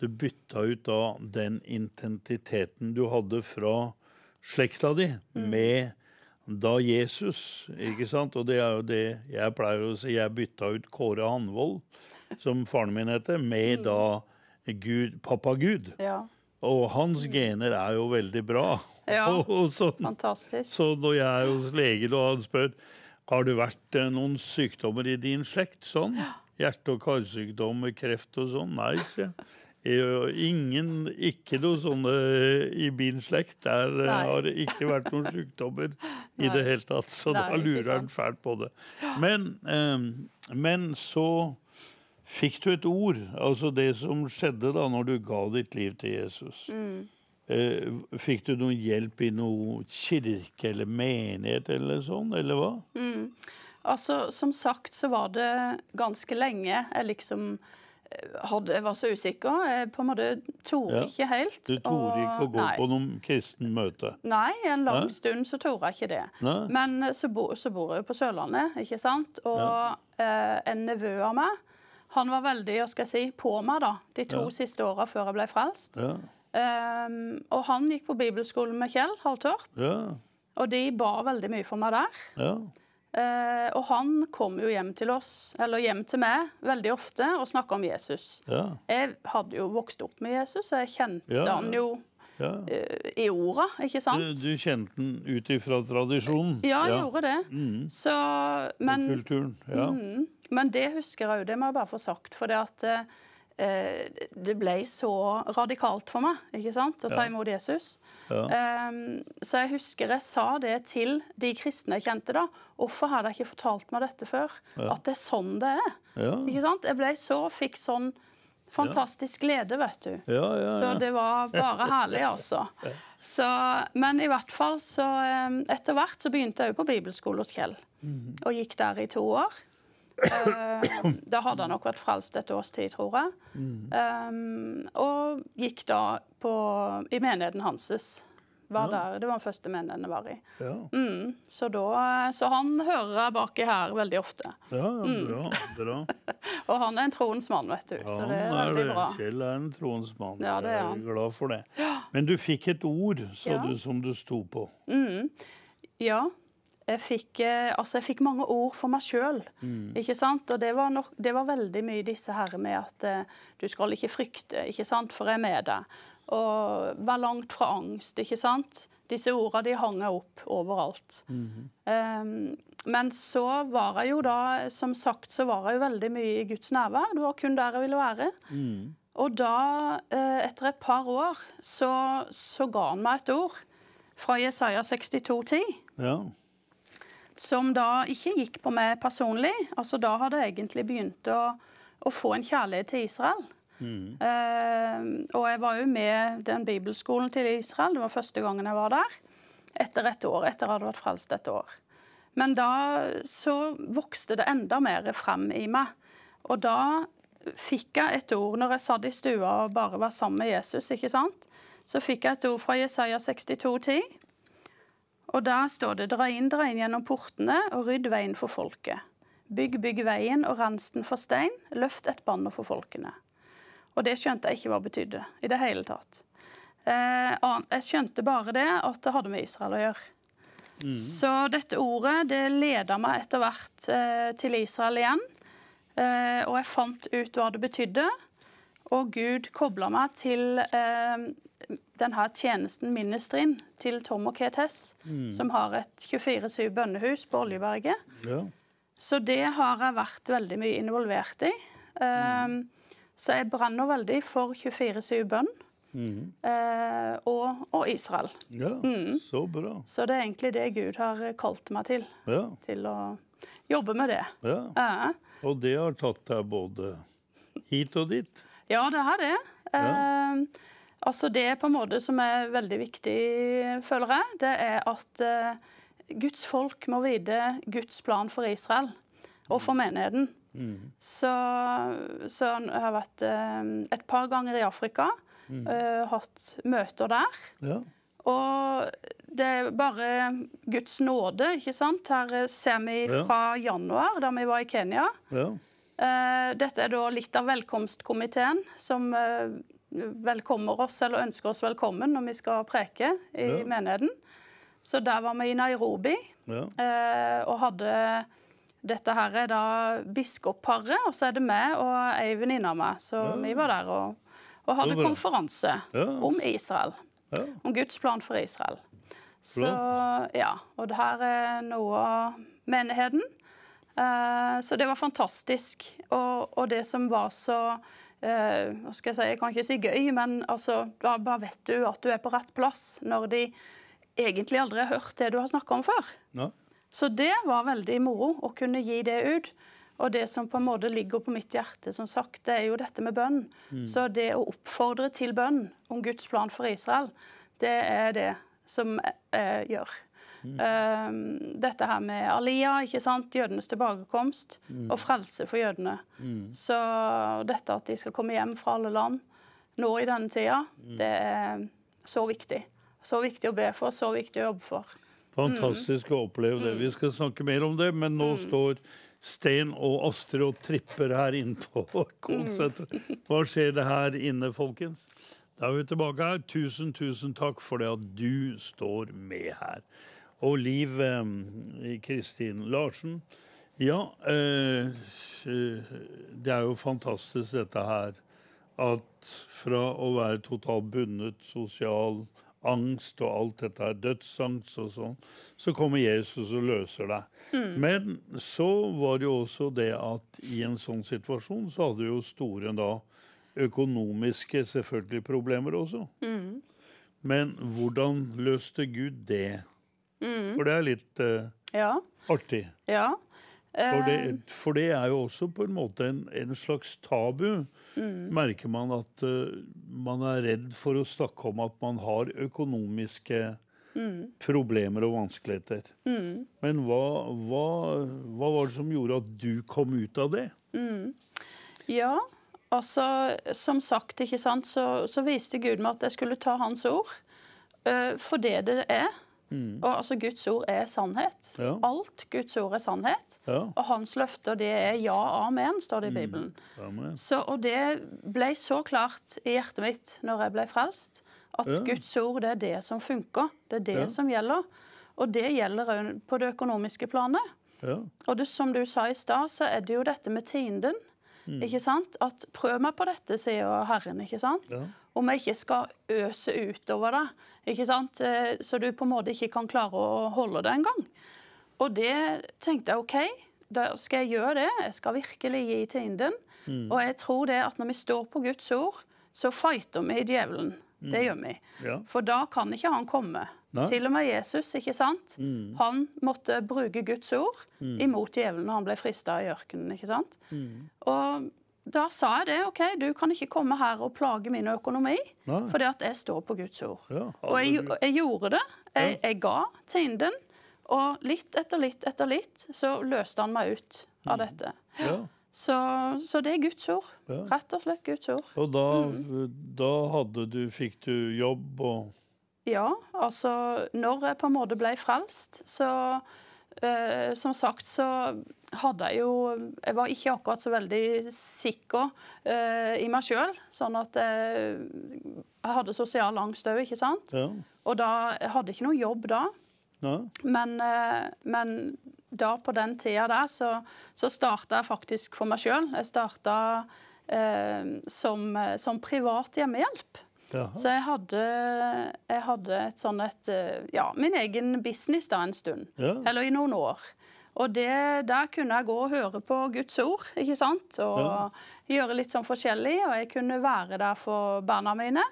du bytta ut da den intensiteten du hadde fra slekta di, mm. med da Jesus. ikke sant? Og det er jo det jeg pleier å si. Jeg bytta ut Kåre Hanvold, som faren min heter, med mm. da Gud, pappa Gud. Ja. Og hans mm. gener er jo veldig bra. Ja, så, fantastisk. Så når jeg er hos legen og han spør har det vært eh, noen sykdommer i din slekt? Sånn? Hjerte- og karsykdommer, kreft og sånn? Nei, sier jeg. Eh, ingen, ikke noe sånne eh, i min slekt. Der Nei. har det ikke vært noen sykdommer i det hele tatt. Så Nei, da lurer han fælt på det. Men, eh, men, så fikk du et ord, altså det som skjedde da når du ga ditt liv til Jesus. Mm. Eh, fikk du noen hjelp i noen kirke eller menighet eller sånn, eller hva? Mm. Altså, som sagt så var det ganske lenge jeg liksom eh, hadde, var så usikker. Jeg på en måte torde ja. ikke helt. Du torde ikke å gå nei. på noen kristen møte? Nei, en lang nei? stund så torde jeg ikke det. Nei? Men eh, så, bo, så, bor jeg jo på Sørlandet, ikke sant. Og ja. eh, en nevø av meg, han var veldig hva skal jeg si, på meg da, de to ja. siste åra før jeg ble frelst. Ja, Um, og han gikk på bibelskolen med Kjell Halvtørp. Ja. Og de ba veldig mye for meg der. Ja. Uh, og han kom jo hjem til oss, eller hjem til meg veldig ofte og snakka om Jesus. Ja. Jeg hadde jo vokst opp med Jesus, jeg kjente han jo uh, i orda, ikke sant? Du, du kjente han ut ifra tradisjonen? Ja, jeg gjorde det. Mm. Så, men, kulturen. Ja. Mm, men det husker jeg òg, det må jeg bare få sagt. For det at uh, Eh, det ble så radikalt for meg ikke sant, å ta imot Jesus. Ja. Um, så jeg husker jeg sa det til de kristne jeg kjente da. Hvorfor har dere ikke fortalt meg dette før? Ja. At det er sånn det er. Ja. ikke sant? Jeg ble så, fikk sånn fantastisk glede, vet du. Så det var bare herlig, altså. Så, men i hvert fall så ehm, Etter hvert så begynte jeg jo på bibelskole hos Kjell. Mhm. Og gikk der i to år. Eh, da hadde han nok vært frelst et års tid, tror jeg. Um, og gikk da på, i menigheten hanses. Var ja. der, Det var den første menigheten jeg var i. Ja. Mm, så, da, så, han hører jeg baki her veldig ofte. Ja, mm. bra, bra. og han er en troens mann, vet du. Ja, så det er, er veldig det. bra. Kjell er en troens mann. Ja, det er han. Jeg er glad for det. Men du fikk et ord, så du, som du sto på. Mm. Ja, jeg fikk, eh, altså jeg fikk mange ord for meg sjøl. Mm. ikke sant? Og det var, nok, det var, veldig mye disse her med at eh, du skal ikke frykte, ikke sant, for jeg er med deg. Og vær langt fra angst, ikke sant. Disse ordene de hang jeg opp overalt. Mm. Um, men så var jeg jo da, som sagt, så var jeg jo veldig mye i Guds nærvær. Det var kun der jeg ville være. Mm. Og da, eh, etter et par år, så, så ga han meg et ord fra Jesaja 62, 62,10. Ja som da ikke gikk på meg personlig. Altså Da hadde jeg egentlig begynt å, å få en kjærlighet til Israel. Mm. Uh, og jeg var jo med den bibelskolen til Israel. Det var første gangen jeg var der. Etter et år, etter at jeg hadde vært frelst et år. Men da så vokste det enda mer frem i meg. Og da fikk jeg et ord når jeg satt i stua og bare var sammen med Jesus, ikke sant? Så fikk jeg et ord fra Jesaja 62, 62,10. Og da står det dra inn, dra inn gjennom portene og rydd veien for folket. Bygg, bygg veien og rans den for stein, løft et banner for folkene. Og det skjønte jeg ikke hva betydde i det hele tatt. Eh, jeg skjønte bare det at det hadde med Israel å gjøre. Mm. Så dette ordet det leda meg etter hvert eh, til Israel igjen. Eh, og jeg fant ut hva det betydde. Og Gud kobla meg til eh, denne tjenesten Ministerin til Tom og Ketes, mm. som har et 24-7 bønnehus på Oljeberget. Ja. Så det har jeg vært veldig mye involvert i. Mm. Eh, mm. Så jeg brenner veldig for 24-7 bønn. Mm. Eh, og, og, Israel. Ja, mm. Så bra. Så det er egentlig det Gud har eh, kalt meg til. Ja. Til å jobbe med det. Ja. Eh. Og det har tatt deg både hit og dit? Ja, det har det. Ja. Uh, altså Det på en måte som er veldig viktig, føler jeg, det er at uh, Guds folk må vite Guds plan for Israel og for mm. menigheten. Mm. Så, så jeg har vært uh, et par ganger i Afrika, mm. Eh, hatt møter der. Ja. Og det er bare Guds nåde, ikke sant. Her ser vi fra ja. januar, da vi var i Kenya. Ja Eh, dette er da litt av velkomstkomiteen som eh, velkommer oss, eller ønsker oss velkommen når vi skal preke i ja. menigheten. Så der var vi i Nairobi ja. Eh, og hadde Dette her er da biskopparet, og så er det meg og ei venninne av meg. Så ja. vi var der og, og hadde konferanse om Israel. Om Guds plan for Israel. Så ja, og det her er noe av menigheten. Eh, så det var fantastisk. Og, og det som var så eh, hva skal Jeg si, jeg kan ikke si gøy, men altså, da bare vet du at du er på rett plass når de egentlig aldri har hørt det du har snakka om før. Ja. Så det var veldig moro å kunne gi det ut. Og det som på en måte ligger på mitt hjerte, som sagt, det er jo dette med bønn. Mm. Så det å oppfordre til bønn om Guds plan for Israel, det er det som jeg, eh, jeg gjør. Mm. dette her med Alia, ikke sant? jødenes tilbakekomst, mm. og frelse for jødene. Mm. Så dette at de skal komme hjem fra alle land nå i denne tida, mm. det er så viktig. Så viktig å be for, så viktig å jobbe for. Fantastisk å oppleve det. Mm. Vi skal snakke mer om det, men nå mm. står Stein og Astrid og tripper her inne på konsertet Hva skjer det her inne, folkens? Da er vi tilbake her. Tusen, tusen takk for det at du står med her og Liv eh, Kristin Larsen. Ja, eh, det er jo fantastisk dette her. At fra å være totalt bundet sosial angst og alt dette her, dødsangst og sånn, så kommer Jesus og løser deg. Mm. Men så var det jo også det at i en sånn situasjon så hadde vi jo store da økonomiske selvfølgelig problemer også. Mm. Men hvordan løste Gud det? Mm. For det er litt uh, ja. artig. Ja. For det, eh. for det, er jo også på en måte en, en slags tabu. Mm. Merker man at uh, man er redd for å snakke om at man har økonomiske Mm. problemer og vanskeligheter. Mm. Men hva, hva, hva, var det som gjorde at du kom ut av det? Mm. Ja, altså som sagt, ikke sant, så, så, viste Gud meg at jeg skulle ta hans ord uh, for det det er. Mm. Og altså, Guds ord er sannhet. Ja. Alt Guds ord er sannhet. Ja. Og hans løfter, det er ja, amen, står det i mm. Bibelen. Mm. Så, og det ble så klart i hjertet mitt når jeg ble frelst, at ja. Guds ord det er det som funker. Det er det som gjelder. Og det gjelder òg på det økonomiske planet. Og det, som du sa i stad, så er det jo dette med tienden. Mm. Ikke sant? At prøv meg på dette, sier Herren. ikke sant? Ja om jeg ikke skal øse utover det. Ikke sant? Eh, så du på en måte ikke kan klare å holde det engang. Og det tenkte jeg OK, da skal jeg gjøre det. Jeg skal virkelig gi tienden. Mm. Og jeg tror det at når vi står på Guds ord, så fighter vi djevelen. Mm. Det gjør vi. Ja. For da kan ikke han komme. Nei. Til og med Jesus, ikke sant? Mm. Han måtte bruke Guds ord mm. imot djevelen når han ble frista i ørkenen. ikke sant? Mm. Og da sa jeg det. OK, du kan ikke komme her og plage min økonomi, fordi at jeg står på Guds ord. Ja, og jeg, jeg, gjorde det. Jeg, jeg ga til inden. Og litt etter litt etter litt så løste han meg ut av mm. dette. Ja. Så, så, det er Guds ord. Ja. Rett og slett Guds ord. Og da, mm. da hadde du, fikk du jobb og Ja, altså Når jeg på en måte ble frelst, så Eh, som sagt så hadde jeg jo Jeg var ikke akkurat så veldig sikker eh, i meg sjøl. Sånn at jeg, hadde sosial angst òg, ikke sant. Ja. Og da jeg hadde ikke noe jobb da. Men, eh, men, da på den tida der så, så starta jeg faktisk for meg sjøl. Jeg starta eh, som, eh, som privat hjemmehjelp. Jaha. Så jeg hadde, jeg hadde, et sånn et eh, Ja, min egen business da en stund. Ja. Eller i noen år. Og det, der kunne jeg gå og høre på Guds ord, ikke sant? Og ja. gjøre litt sånn forskjellig. Og jeg kunne være der for barna mine,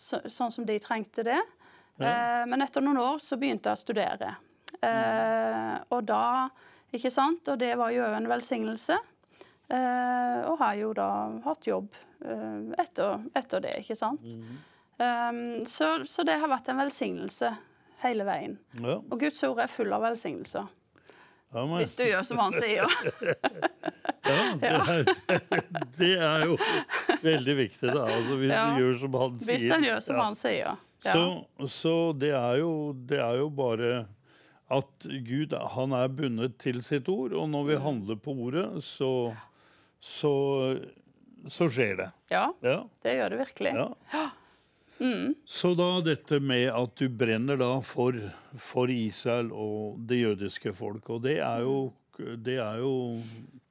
så, sånn som de trengte det. Ja. Eh, men etter noen år så begynte jeg å studere. Mm. Eh, og da, ikke sant? Og det var jo en velsignelse. Eh, og har jo da hatt jobb eh, etter, etter det, ikke sant. Mm. Um, så, så, det har vært en velsignelse hele veien. Ja. Og Guds ord er full av velsignelser. Amen. Hvis du gjør som han sier. ja, det er, det er, jo veldig viktig, da. Altså, hvis ja. du gjør som han sier. Hvis den gjør som ja. han sier. Så, så det, er jo, det, er jo, bare at Gud han er bundet til sitt ord, og når vi mm. handler på ordet, så så, så skjer det. Ja, ja, det gjør det virkelig. Ja. Mm. Så da dette med at du brenner da for, for Israel og det jødiske folk. Og det er, jo, det er jo,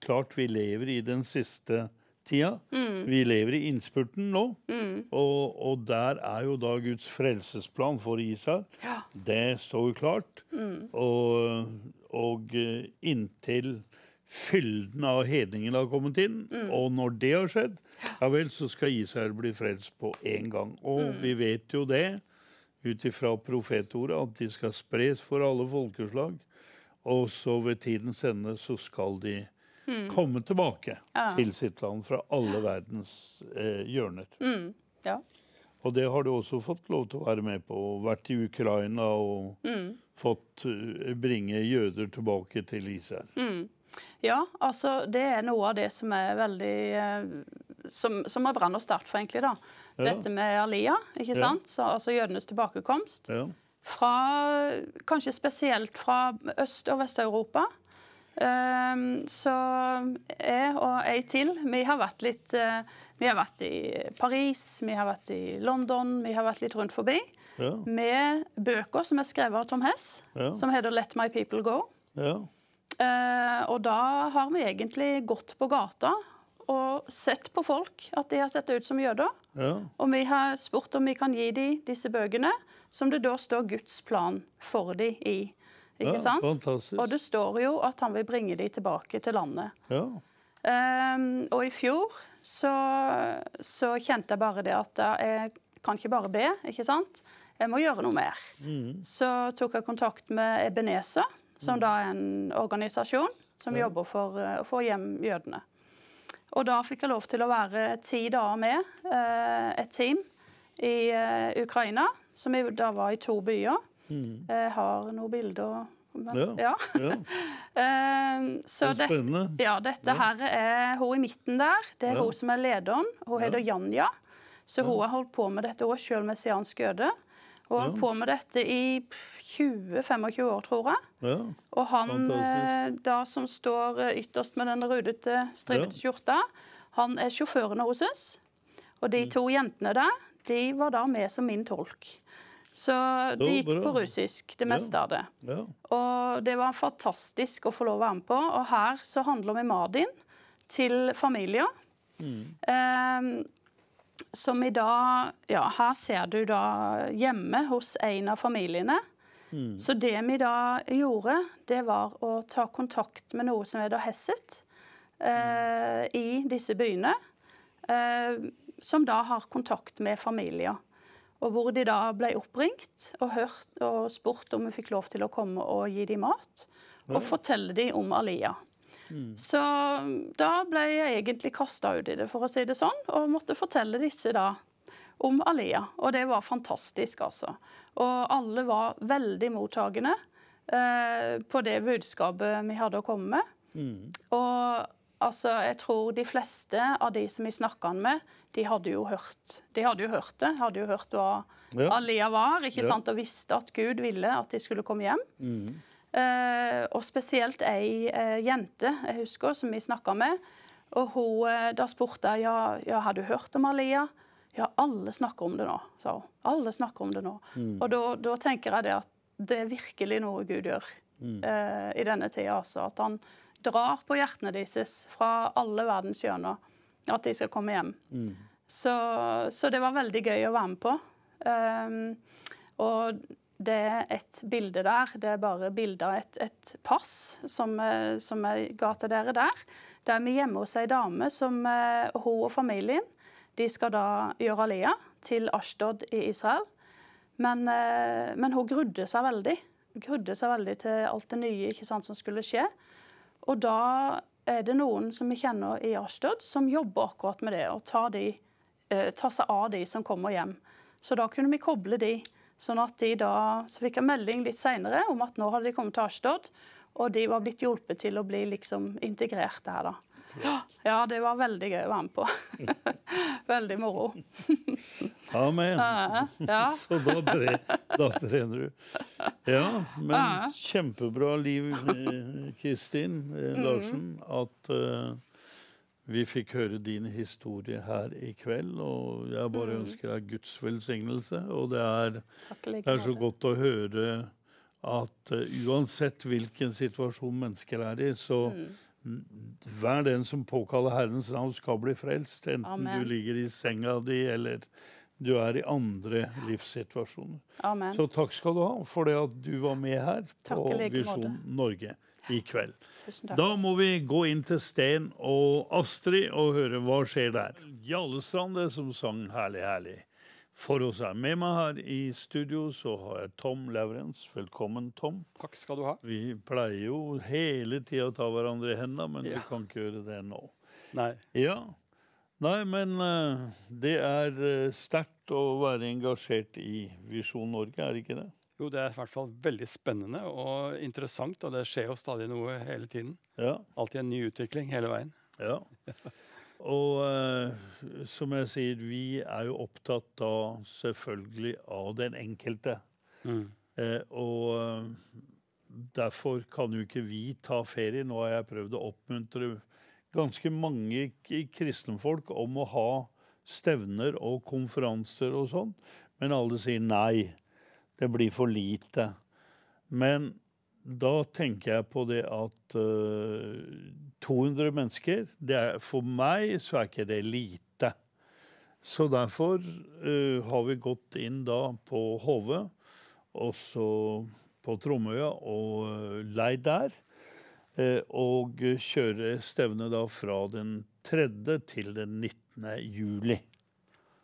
klart vi lever i den siste tida. Mm. Vi lever i innspurten nå. Mm. Og, og, der er jo da Guds frelsesplan for Israel. Ja. Det står jo klart. Mm. Og, og inntil fylden av hedningene har kommet inn. Mm. Og når det har skjedd, ja vel, så skal Israel bli frelst på én gang. Og mm. vi vet jo det ut ifra profetordet, at de skal spres for alle folkeslag. Og så ved tidens ende så skal de mm. komme tilbake ja. til sitt land fra alle verdens eh, hjørner. Mm. Ja. Og det har du også fått lov til å være med på. og Vært i Ukraina og mm. fått eh, bringe jøder tilbake til Israel. Mm. Ja, altså det er noe av det som er veldig eh, Som, som er brann og start for, egentlig. da. Ja. Dette med Alia, ikke ja. sant? Så, altså jødenes tilbakekomst. Ja. Fra, kanskje spesielt fra Øst- og Vest-Europa. Um, så jeg og ei til, vi har vært litt uh, Vi har vært i Paris, vi har vært i London, vi har vært litt rundt forbi. Med bøker som er skrevet av Tom Hess, som heter 'Let my people go'. Ja. Eh, og da har vi egentlig gått på gata og sett på folk at de har sett ut som jøder. Ja. Og vi har spurt om vi kan gi dem disse bøkene, som det da står Guds plan for dem i. Ikke ja, sant? Fantastisk. Og det står jo at han vil bringe dem tilbake til landet. Ja. Um, og i fjor så, så, kjente jeg bare det at jeg kan ikke bare be, ikke sant? Jeg må gjøre noe mer. Mm. Så tok jeg kontakt med Ebenezer, som mm. da er en organisasjon som ja. jobber for eh, å få hjem jødene. Og da fikk jeg lov til å være ti dager med eh, et team i eh, Ukraina, som da var i to byer. Mm. Jeg har noen bilder men, ja. ja. så det, ja, dette her er hun i midten der. Det er ja. hun som er lederen. Hun heter Janja. Så hun har holdt på med dette òg, sjøl med seansk jøde. Hun har holdt på med dette i 20-25 år, tror jeg. Ja, og han fantastisk. Eh, da som står eh, ytterst med den rudete, strivete ja. skjorta, han er sjåførene hos oss. Og de mm. to jentene der, de var da med som min tolk. Så det gikk på russisk, det meste ja, av det. Ja. Og det var fantastisk å få lov å være med på. Og her så handler vi Madin til familier. Mm. Eh, som i dag Ja, her ser du da hjemme hos en av familiene. Mm. Så det vi da gjorde, det var å ta kontakt med noe som heter Hesset, eh, mm. i disse byene. Eh, som da har kontakt med familier. Og hvor de da ble oppringt og hørt og spurt om vi fikk lov til å komme og gi dem mat. Og fortelle dem om Aliyah. Mm. Så da ble jeg egentlig kasta ut i det, for å si det sånn, og måtte fortelle disse da om Alia. Og det var fantastisk, altså. Og alle var veldig mottagende eh, på det budskapet vi hadde å komme med. Mm. Og altså, jeg tror de fleste av de som vi snakka med, de hadde jo hørt De hadde jo hørt det. Hadde jo hørt hva ja. Alia var, ikke ja. sant, og visste at Gud ville at de skulle komme hjem. Mm. Eh, og spesielt ei eh, jente jeg husker, som vi snakka med. Og hun, eh, Da spurte jeg ja, ja, har du hørt om Alia. Ja, alle snakker om det nå, sa hun. Alle snakker om det nå. Mm. Og da, da, tenker jeg det at det er virkelig noe Gud gjør mm. eh, i denne tida også. At han drar på hjertene deres fra alle verdens hjørner at de skal komme hjem. Mm. Så, så, det var veldig gøy å være med på. Um, og det er et bilde der. Det er bare bilde av et, et, pass som, eh, som, jeg ga til dere der. Der vi hjemme hos ei dame som eh, hun og familien de skal da gjøre alea til Ashtod i Israel. Men, eh, men hun grudde seg veldig grudde seg veldig til alt det nye ikke sant, som skulle skje. Og da er det noen som vi kjenner i Ashtod som jobber akkurat med det. Og tar, de, eh, tar, seg av de som kommer hjem. Så da kunne vi koble de. sånn at de da, Så fikk jeg melding litt seinere om at nå hadde de kommet til Ashtod, og de var blitt hjulpet til å bli liksom integrert der. da. Ja, det var veldig gøy å være med på. veldig moro. Amen. Ja. Så da, brenner, du. Ja, men kjempebra, Liv eh, Kristin eh, mm. Larsen, at eh, vi fikk høre din historie her i kveld. Og jeg bare mm. ønsker deg Guds velsignelse. Og det er, det er så godt å høre at uh, uansett hvilken situasjon mennesker er i, så mm hver den som påkaller Herrens navn, skal bli frelst. Enten Amen. du ligger i senga di, eller du er i andre livssituasjoner. Amen. Så takk skal du ha for det at du var med her på like Visjon Norge i kveld. Da må vi gå inn til Sten og Astrid og høre hva skjer der. Jalestrand, det som sang 'Herlig, herlig' for oss er Med meg her i studio så har jeg Tom Laurens. Velkommen, Tom. Takk skal du ha. Vi pleier jo hele tida å ta hverandre i hendene, men ja. vi kan ikke gjøre det nå. Nei. Ja. Nei, men eh, det er eh, sterkt å være engasjert i Visjon Norge, er det ikke det? Jo, det er i hvert fall veldig spennende og interessant, og det skjer jo stadig noe hele tiden. Ja. Alltid en ny utvikling hele veien. Ja. Og eh, som jeg sier, vi er jo opptatt da selvfølgelig av den enkelte. Mm. Eh, og eh, derfor kan jo ikke vi ta ferie. Nå har jeg prøvd å oppmuntre ganske mange kristenfolk om å ha stevner og konferanser og sånn, men alle sier nei. Det blir for lite. Men da tenker jeg på det at uh, eh, 200 mennesker er, For meg så er ikke det lite. Så derfor uh, har vi gått inn da på Hove, også på Tromøya, og uh, leid der. og kjøre stevnet da fra den 3. til den 19. juli.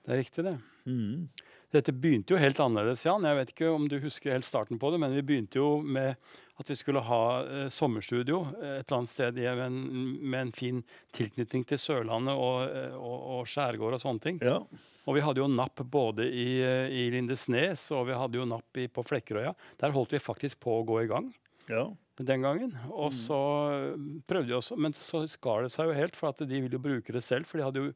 Det er riktig, det. Mm. Dette begynte jo helt annerledes, Jan. Jeg vet ikke om du husker helt starten på det, men vi begynte jo med at vi skulle ha eh, sommerstudio eh, et eller annet sted med en, med en fin tilknytning til Sørlandet og, eh, og, og skjærgård og sånne ting. Ja. Og vi hadde jo napp både i, eh, i, Lindesnes og vi hadde jo napp i, på Flekkerøya. Der holdt vi faktisk på å gå i gang. Ja. Den gangen. Og mm. så prøvde vi også, men så skar det seg jo helt, for at de ville jo bruke det selv. For de hadde jo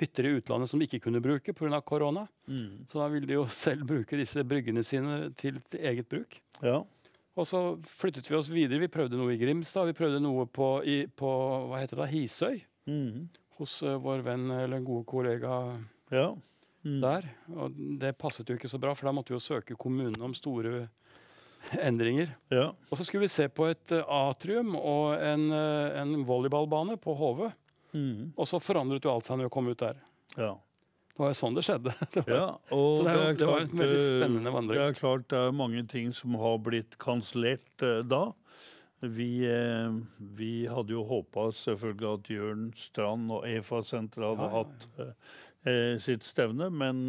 hytter i utlandet som de ikke kunne bruke pga. korona. Mm. Så da ville de jo selv bruke disse bryggene sine til, til eget bruk. Ja. Og så flyttet vi oss videre. Vi prøvde noe i Grimstad. Vi prøvde noe på, i, på hva heter det, Hisøy. Mm. Hos uh, vår venn eller en god kollega ja. mm. der. Og det passet jo ikke så bra, for da måtte vi jo søke kommunen om store endringer. Ja. Og så skulle vi se på et uh, atrium og en, uh, en volleyballbane på HV, Mm. Og så forandret jo alt seg når vi kom ut der. Ja. Det var jo sånn det skjedde. Det var, ja, så det, er, det, er klart, det, var en veldig eh, spennende vandring. Det er klart det er mange ting som har blitt kansellert eh, da. Vi, eh, vi, hadde jo håpa selvfølgelig at Jørn Strand og EFA-senteret hadde ja, ja, hatt eh, eh, sitt stevne, men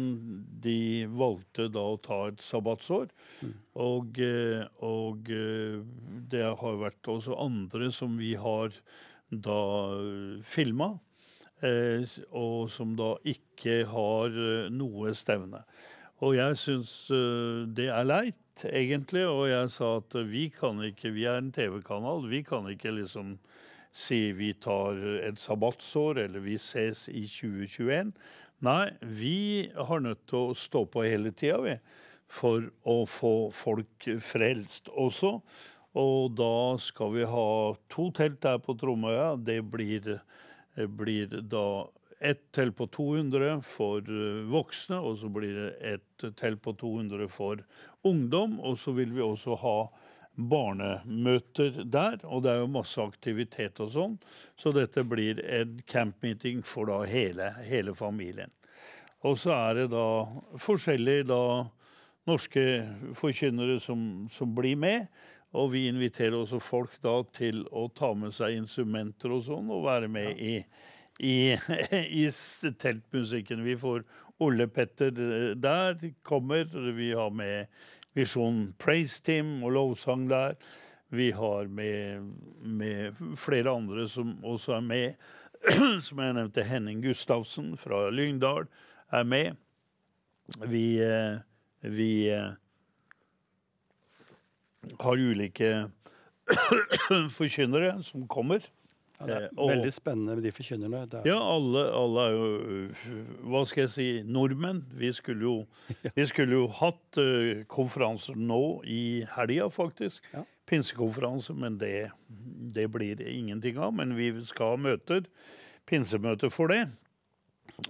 de valgte da å ta et sabbatsår. Mm. Og, eh, og det har vært også andre som vi har da filma Eh, og som da ikke har eh, noe stevne. Og jeg syns eh, det er leit, egentlig. Og jeg sa at vi kan ikke, vi er en TV-kanal, vi kan ikke liksom si vi tar et sabbatsår eller vi ses i 2021. Nei, vi har nødt til å stå på hele tida, vi. For å få folk frelst også. Og da skal vi ha to telt der på Tromøya. Det blir Eh, blir da ett til på 200 for eh, voksne, og så blir det ett til på 200 for ungdom. Og så vil vi også ha barnemøter der, og det er jo masse aktivitet og sånn. Så dette blir en campmeeting for da hele, hele familien. Og så er det da forskjellige da norske forkynnere som, som blir med. Og vi inviterer også folk da til å ta med seg instrumenter og sånn og være med ja. i, i, i, teltmusikken. Vi får Olle Petter eh, der kommer. Vi har med Visjon Praise Team og lovsang der. Vi har med, med flere andre som også er med. som jeg nevnte, Henning Gustavsen fra Lyngdal er med. Vi, eh, vi eh, har ulike forkynnere som kommer. Ja, det er eh, veldig spennende med de forkynnerne. Ja, alle, alle, er jo Hva skal jeg si nordmenn. Vi skulle jo, vi skulle jo hatt uh, konferanser nå i helga, faktisk. Ja. Pinsekonferanse, men det, det, blir ingenting av. Men vi skal ha møter. pinsemøter for det.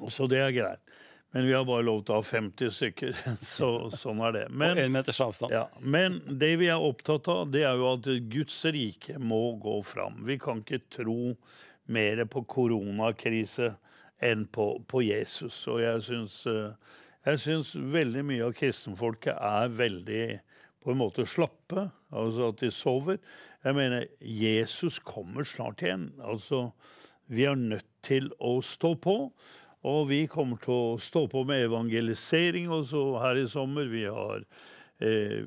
Så det er greit. Men vi har bare lov til å ha 50 stykker. Så, sånn er det. Men, og en meters avstand. Ja, men det vi er opptatt av, det er jo at Guds rike må gå fram. Vi kan ikke tro mer på koronakrise enn på, på Jesus. Og jeg syns, eh, jeg syns veldig mye av kristenfolket er veldig på en måte slappe, altså at de sover. Jeg mener, Jesus kommer snart igjen. Altså, vi er nødt til å stå på. Og vi kommer til å stå på med evangelisering også her i sommer. Vi har eh,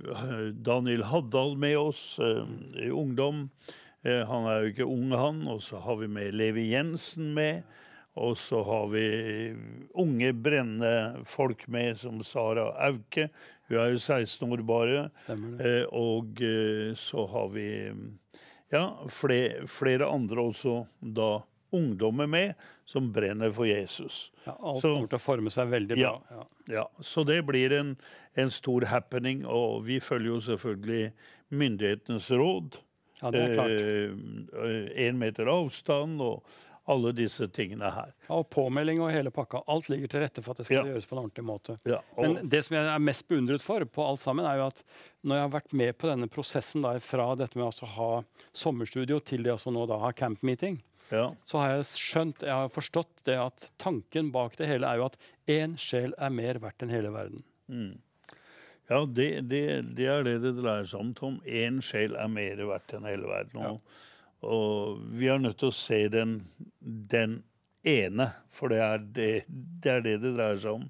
Daniel Haddal med oss, eh, ungdom. Eh, han er jo ikke ung, han. Og så har vi med Levi Jensen med. Og så har vi unge, brennende folk med, som Sara Auke. Hun er jo 16 år bare. Stemmer det. Eh, og eh, så har vi ja, flere, flere andre også da ungdommer med som brenner for Jesus. Ja, alt så, kommer til å forme seg veldig bra. Ja, ja. Så det blir en, en, stor happening, og vi følger jo selvfølgelig myndighetenes råd. Ja, det er eh, klart. Én eh, meter avstand og alle disse tingene her. Ja, og Påmelding og hele pakka. Alt ligger til rette for at det skal gjøres på en ordentlig måte. Og, Men det som jeg er mest beundret for, på alt sammen, er jo at når jeg har vært med på denne prosessen der, fra dette med altså å ha sommerstudio til det altså nå da ha campmeeting, ja. så har jeg skjønt, jeg har forstått det at tanken bak det hele er jo at én sjel er mer verdt enn hele verden. Mm. Ja, det, det, det, er det det dreier seg om, Tom. Én sjel er mer verdt enn hele verden. Og, ja. og vi er nødt til å se den, den ene, for det er det, det er det det dreier seg om.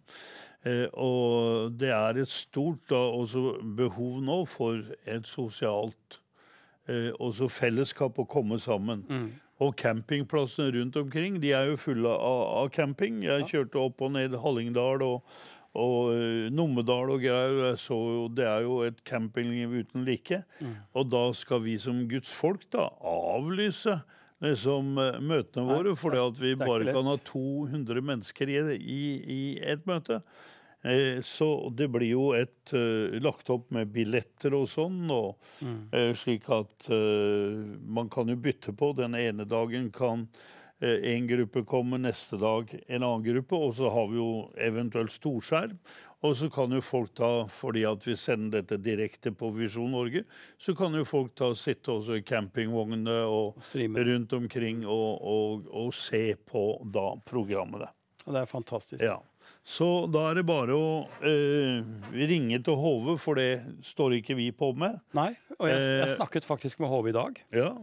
Eh, og det er et stort da, behov nå for et sosialt eh, fellesskap å komme sammen. Mm. Og campingplassene rundt omkring de er jo fulle av, av camping. Jeg kjørte opp og ned Hallingdal og, og uh, og greier. Så jo, det er jo et campingliv uten like. Mm. Og da skal vi som Guds folk da avlyse liksom, eh, møtene våre, fordi at vi bare kan ha 200 mennesker i, i et møte. Eh, så det blir jo et, eh, lagt opp med billetter og sånn, og, mm. Eh, slik at man kan jo bytte på. Den ene dagen kan en gruppe komme, neste dag en annen gruppe, og så har vi jo eventuelt storskjerm. Og så kan jo folk da, fordi at vi sender dette direkte på Visjon Norge, så kan jo folk da sitte også i campingvognene og Streamer. rundt omkring og, og, og, se på da programmene. Og det er fantastisk. Ja. Så da er det bare å eh, ringe til Hove, for det står ikke vi på med. Nei, og jeg, jeg eh, snakket faktisk med Hove i dag. Ja.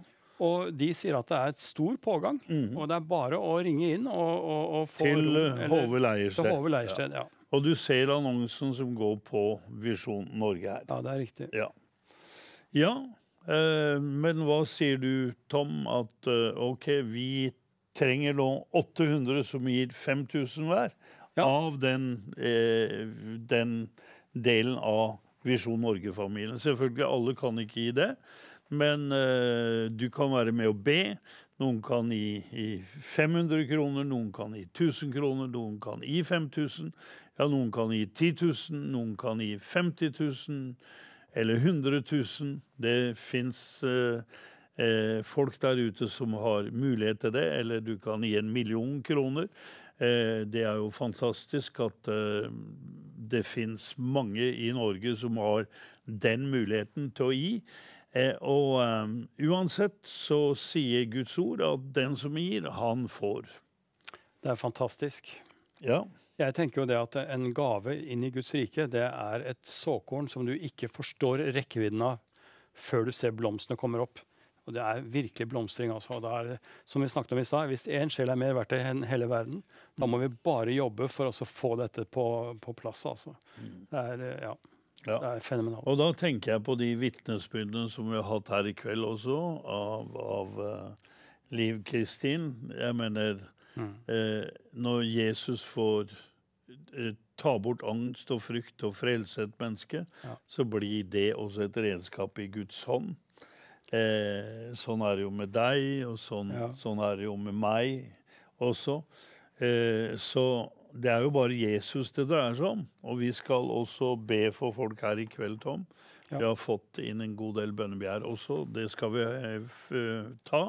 Og de sier at det er et stor pågang. Mm. Og det er bare å ringe inn og, og, og få Til Hove eh, Leiersted. Til HV Leiersted ja. ja. Og du ser annonsen som går på Visjon Norge her. Ja, det er riktig. Ja. ja eh, men hva sier du, Tom, at eh, OK, vi trenger nå 800 som gir 5000 hver ja. av den, eh, den, delen av Visjon Norge-familien. Selvfølgelig, alle kan ikke gi det, men eh, du kan være med å be. Noen kan gi, gi 500 kroner, noen kan gi 1000 kroner, noen kan gi 5000. Ja, noen kan gi 10 000, noen kan gi 50 000, eller 100 000. Det fins eh, eh, folk der ute som har mulighet til det, eller du kan gi en million kroner. Eh, det er jo fantastisk at eh, det fins mange i Norge som har den muligheten til å gi. Eh, og uansett så sier Guds ord at den som gir, han får. Det er fantastisk. Ja. Jeg tenker jo det at en gave inn i Guds rike, det er et såkorn som du ikke forstår rekkevidden av før du ser blomstene kommer opp. Og det er virkelig blomstring. altså. Det er, som vi snakket om i sted, Hvis én sjel er mer verdt enn hele verden, da må vi bare jobbe for å få dette på, på plass. altså. Mm. Det er, ja, ja. det er, fenomenalt. Og da tenker jeg på de vitnesbyrdene som vi har hatt her i kveld også, av, av uh, Liv Kristin. Jeg mener, mm. uh, når Jesus får uh, ta bort angst og frykt og frelse et menneske, ja. så blir det også et redskap i Guds hånd. Eh, sånn er det jo med deg, og sånn, ja. sånn er det jo med meg også. Eh, så det er jo bare Jesus det dreier seg om. Og vi skal også be for folk her i kveld, Tom. Ja. Vi har fått inn en god del bønnebegjær også. Det skal vi eh, eh, ta.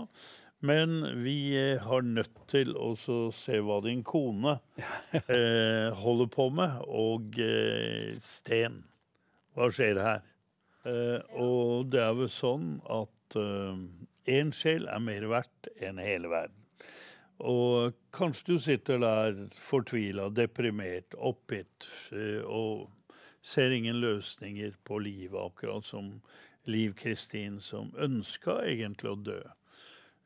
Men vi eh, har nødt til å se hva din kone eh, holder på med, og eh, Sten. Hva skjer her? Eh, og det er vel sånn at én eh, uh, sjel er mer verdt enn hele verden. Og kanskje du sitter der fortvila, deprimert, oppgitt eh, og ser ingen løsninger på livet, akkurat som Liv Kristin, som ønska egentlig å dø.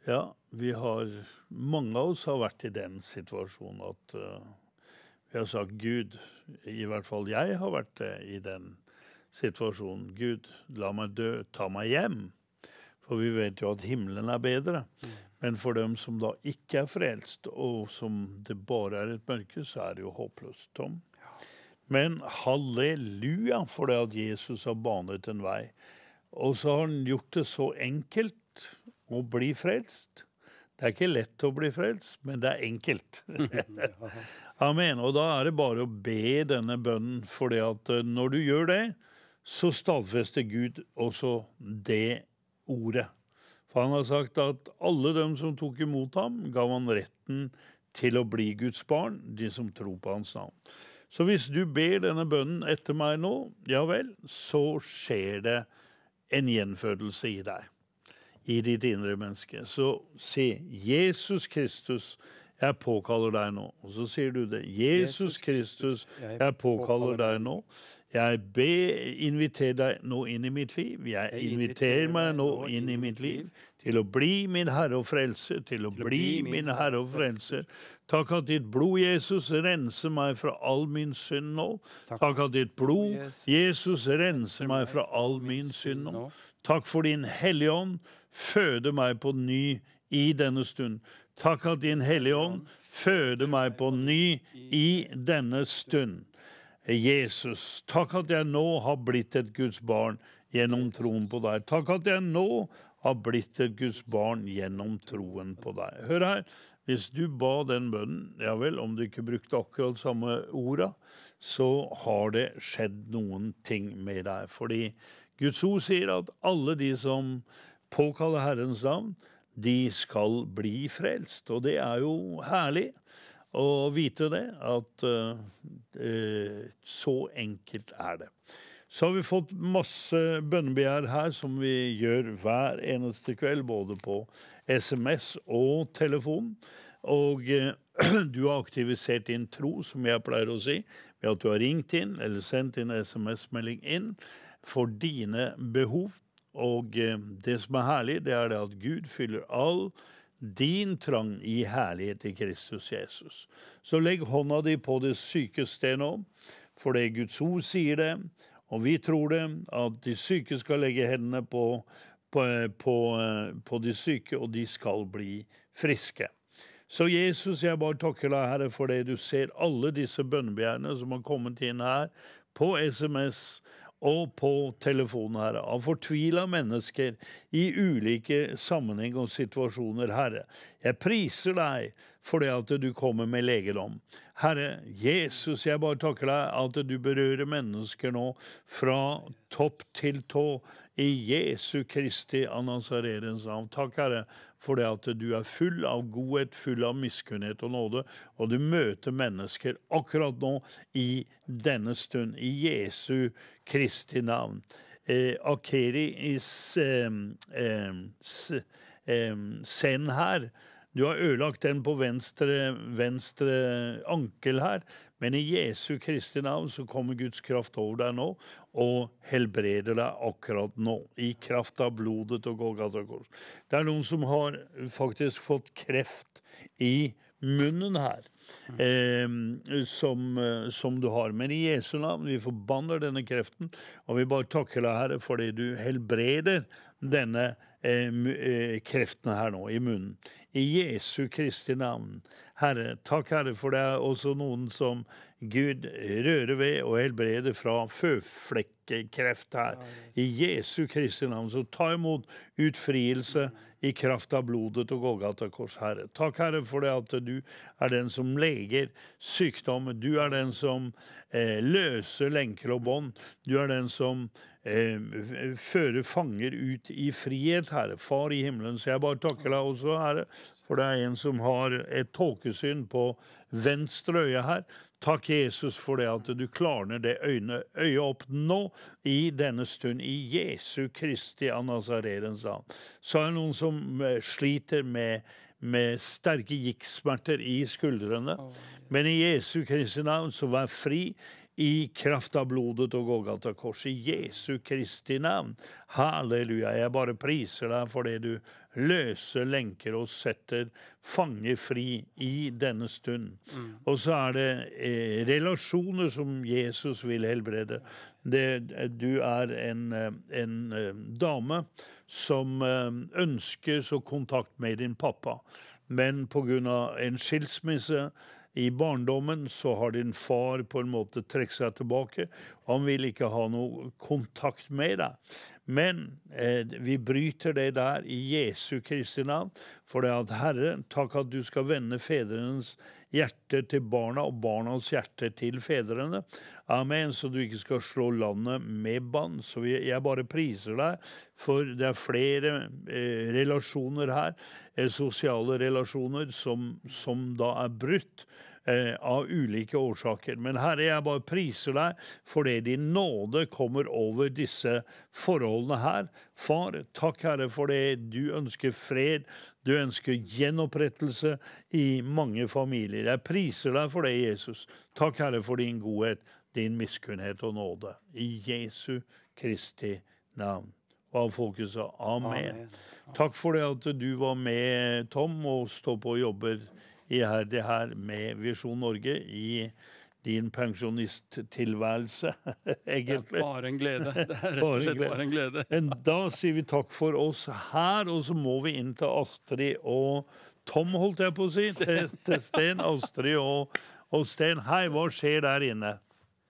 Ja, vi har Mange av oss har vært i den situasjonen at vi har sagt Gud. I hvert fall jeg har vært det i den situasjonen, situasjonen. Gud, la meg dø, ta meg hjem. For vi vet jo at himmelen er bedre. Mm. Men for dem som da ikke er frelst, og som det bare er et mørke, så er det jo håpløst, Tom. Men halleluja for det at Jesus har banet en vei. Og så har han gjort det så enkelt å bli frelst. Det er ikke lett å bli frelst, men det er enkelt. Amen. Og da er det bare å be denne bønnen, for eh, når du gjør det, så stadfester Gud også det ordet. For han har sagt at alle dem som tok imot ham, gav han retten til å bli Guds barn, de som tror på hans navn. Så hvis du ber denne bønnen etter meg nå, ja vel, så skjer det en gjenfødelse i deg. I ditt indre menneske. Så si 'Jesus Kristus, jeg påkaller deg nå'. Og så sier du det. 'Jesus Kristus, jeg påkaller deg nå'. Jeg be inviterer deg nå inn i mitt liv. Jeg inviterer meg nå inn i mitt liv til å bli min Herre og Frelse, til å bli min Herre og Frelse. Takk at ditt blod, Jesus, renser meg fra all min synd nå. Takk at ditt blod, Jesus, renser meg fra all min synd nå. Takk for din Hellige Ånd, føde meg på ny i denne stund. Takk at din Hellige Ånd føder meg på ny i denne stund. Jesus, takk at jeg nå har blitt et Guds barn gjennom troen på deg. Takk at jeg nå har blitt et Guds barn gjennom troen på deg. Hør her, hvis du ba den bønnen, ja vel, om du ikke brukte akkurat samme orda, så har det skjedd noen ting med deg. Fordi Guds ord sier at alle de som påkaller Herrens navn, de skal bli frelst. Og det er jo herlig. Å vite det, at eh, så enkelt er det. Så har vi fått masse bønnebegjær her, som vi gjør hver eneste kveld, både på SMS og telefon. Og eh, du har aktivisert din tro, som jeg pleier å si, ved at du har ringt inn eller sendt inn SMS-melding inn for dine behov. Og eh, det som er herlig, det er det at Gud fyller all din trang i herlighet i Kristus Jesus. Så legg hånda di på det syke sted nå, for det Guds ord sier det, og vi tror det, at de syke skal legge hendene på, på, på, på de syke, og de skal bli friske. Så Jesus, jeg bare takker deg, Herre, for det du ser alle disse bønnebegjærene som har kommet inn her, på SMS og på telefonen, Herre, av fortvila mennesker i ulike sammenheng og situasjoner, Herre. Jeg priser deg for det at du kommer med legedom. Herre Jesus, jeg bare takker deg at du berører mennesker nå fra topp til tå i Jesu Kristi av Nazarerens navn. Takk, Herre, for det at du er full av godhet, full av miskunnhet og nåde, og du møter mennesker akkurat nå, i denne stund, i Jesu Kristi navn. Eh, Akeri i eh, eh, sen her. Du har ødelagt den på venstre, venstre ankel her, men i Jesu Kristi navn så kommer Guds kraft over deg nå og helbreder deg akkurat nå. I kraft av blodet og Golgata kors. Det er noen som har faktisk fått kreft i munnen her. Ehm, eh, som, som, du har. Men i Jesu navn, vi forbanner denne kreften, og vi bare takker deg, Herre, fordi du helbreder denne eh, eh kreften her nå i munnen. I Jesu Kristi navn. Herre, takk Herre for det er også noen som Gud røre ved og helbrede fra føflekkekreft her. I Jesu Kristi navn. Så ta imot utfrielse i kraft av blodet til Golgata kors, Herre. Takk, Herre, for det at du er den som leger sykdom. Du er den som eh, løser lenker og bånd. Du er den som eh, fører fanger ut i frihet, Herre. Far i himmelen. Så jeg bare takker deg også, Herre, for det er en som har et tåkesyn på venstre øye her, Takk, Jesus, for det at du klarner det øyne, øyet opp nå, i denne stund, i Jesu Kristi av navn. Så er det noen som eh, sliter med, med sterke gikksmerter i skuldrene. Men i Jesu Kristi navn, så vær fri i kraft av blodet og Golgata kors. I Jesu Kristi navn. Halleluja. Jeg bare priser deg for det du løse lenker og setter fanger fri i denne stund. Mm. Og så er det eh, relasjoner som Jesus vil helbrede. Det, du er en, eh, en eh, dame som eh, ønsker så kontakt med din pappa, men pga. en skilsmisse i barndommen så har din far på en måte trukket seg tilbake. Han vil ikke ha noe kontakt med deg. Men eh, vi bryter det der i Jesu Kristi navn, for det at Herre, takk at du skal vende fedrenes hjerte til barna og barnas hjerte til fedrene. Amen. Så du ikke skal slå landet med bann. Så jeg bare priser deg, for det er flere eh, relasjoner her, eh, sosiale relasjoner, som, som da er brutt eh, av ulike årsaker. Men Herre, jeg bare priser deg fordi din nåde kommer over disse forholdene her. Far, takk Herre for det. Du ønsker fred, du ønsker gjenopprettelse i mange familier. Jeg priser deg for det, Jesus. Takk Herre for din godhet, din miskunnhet og nåde. I Jesu Kristi navn. Og folket sa amen. amen. Takk for det at du var med, Tom, og står på og jobber iherdig her med Visjon Norge i din pensjonisttilværelse, egentlig. Det er bare en glede. Det er rett og slett bare en glede. Men da sier vi takk for oss her, og så må vi inn til Astrid og Tom, holdt jeg på å si. Sten. Til, til Sten, Astrid og, og Sten. Hei, hva skjer der inne?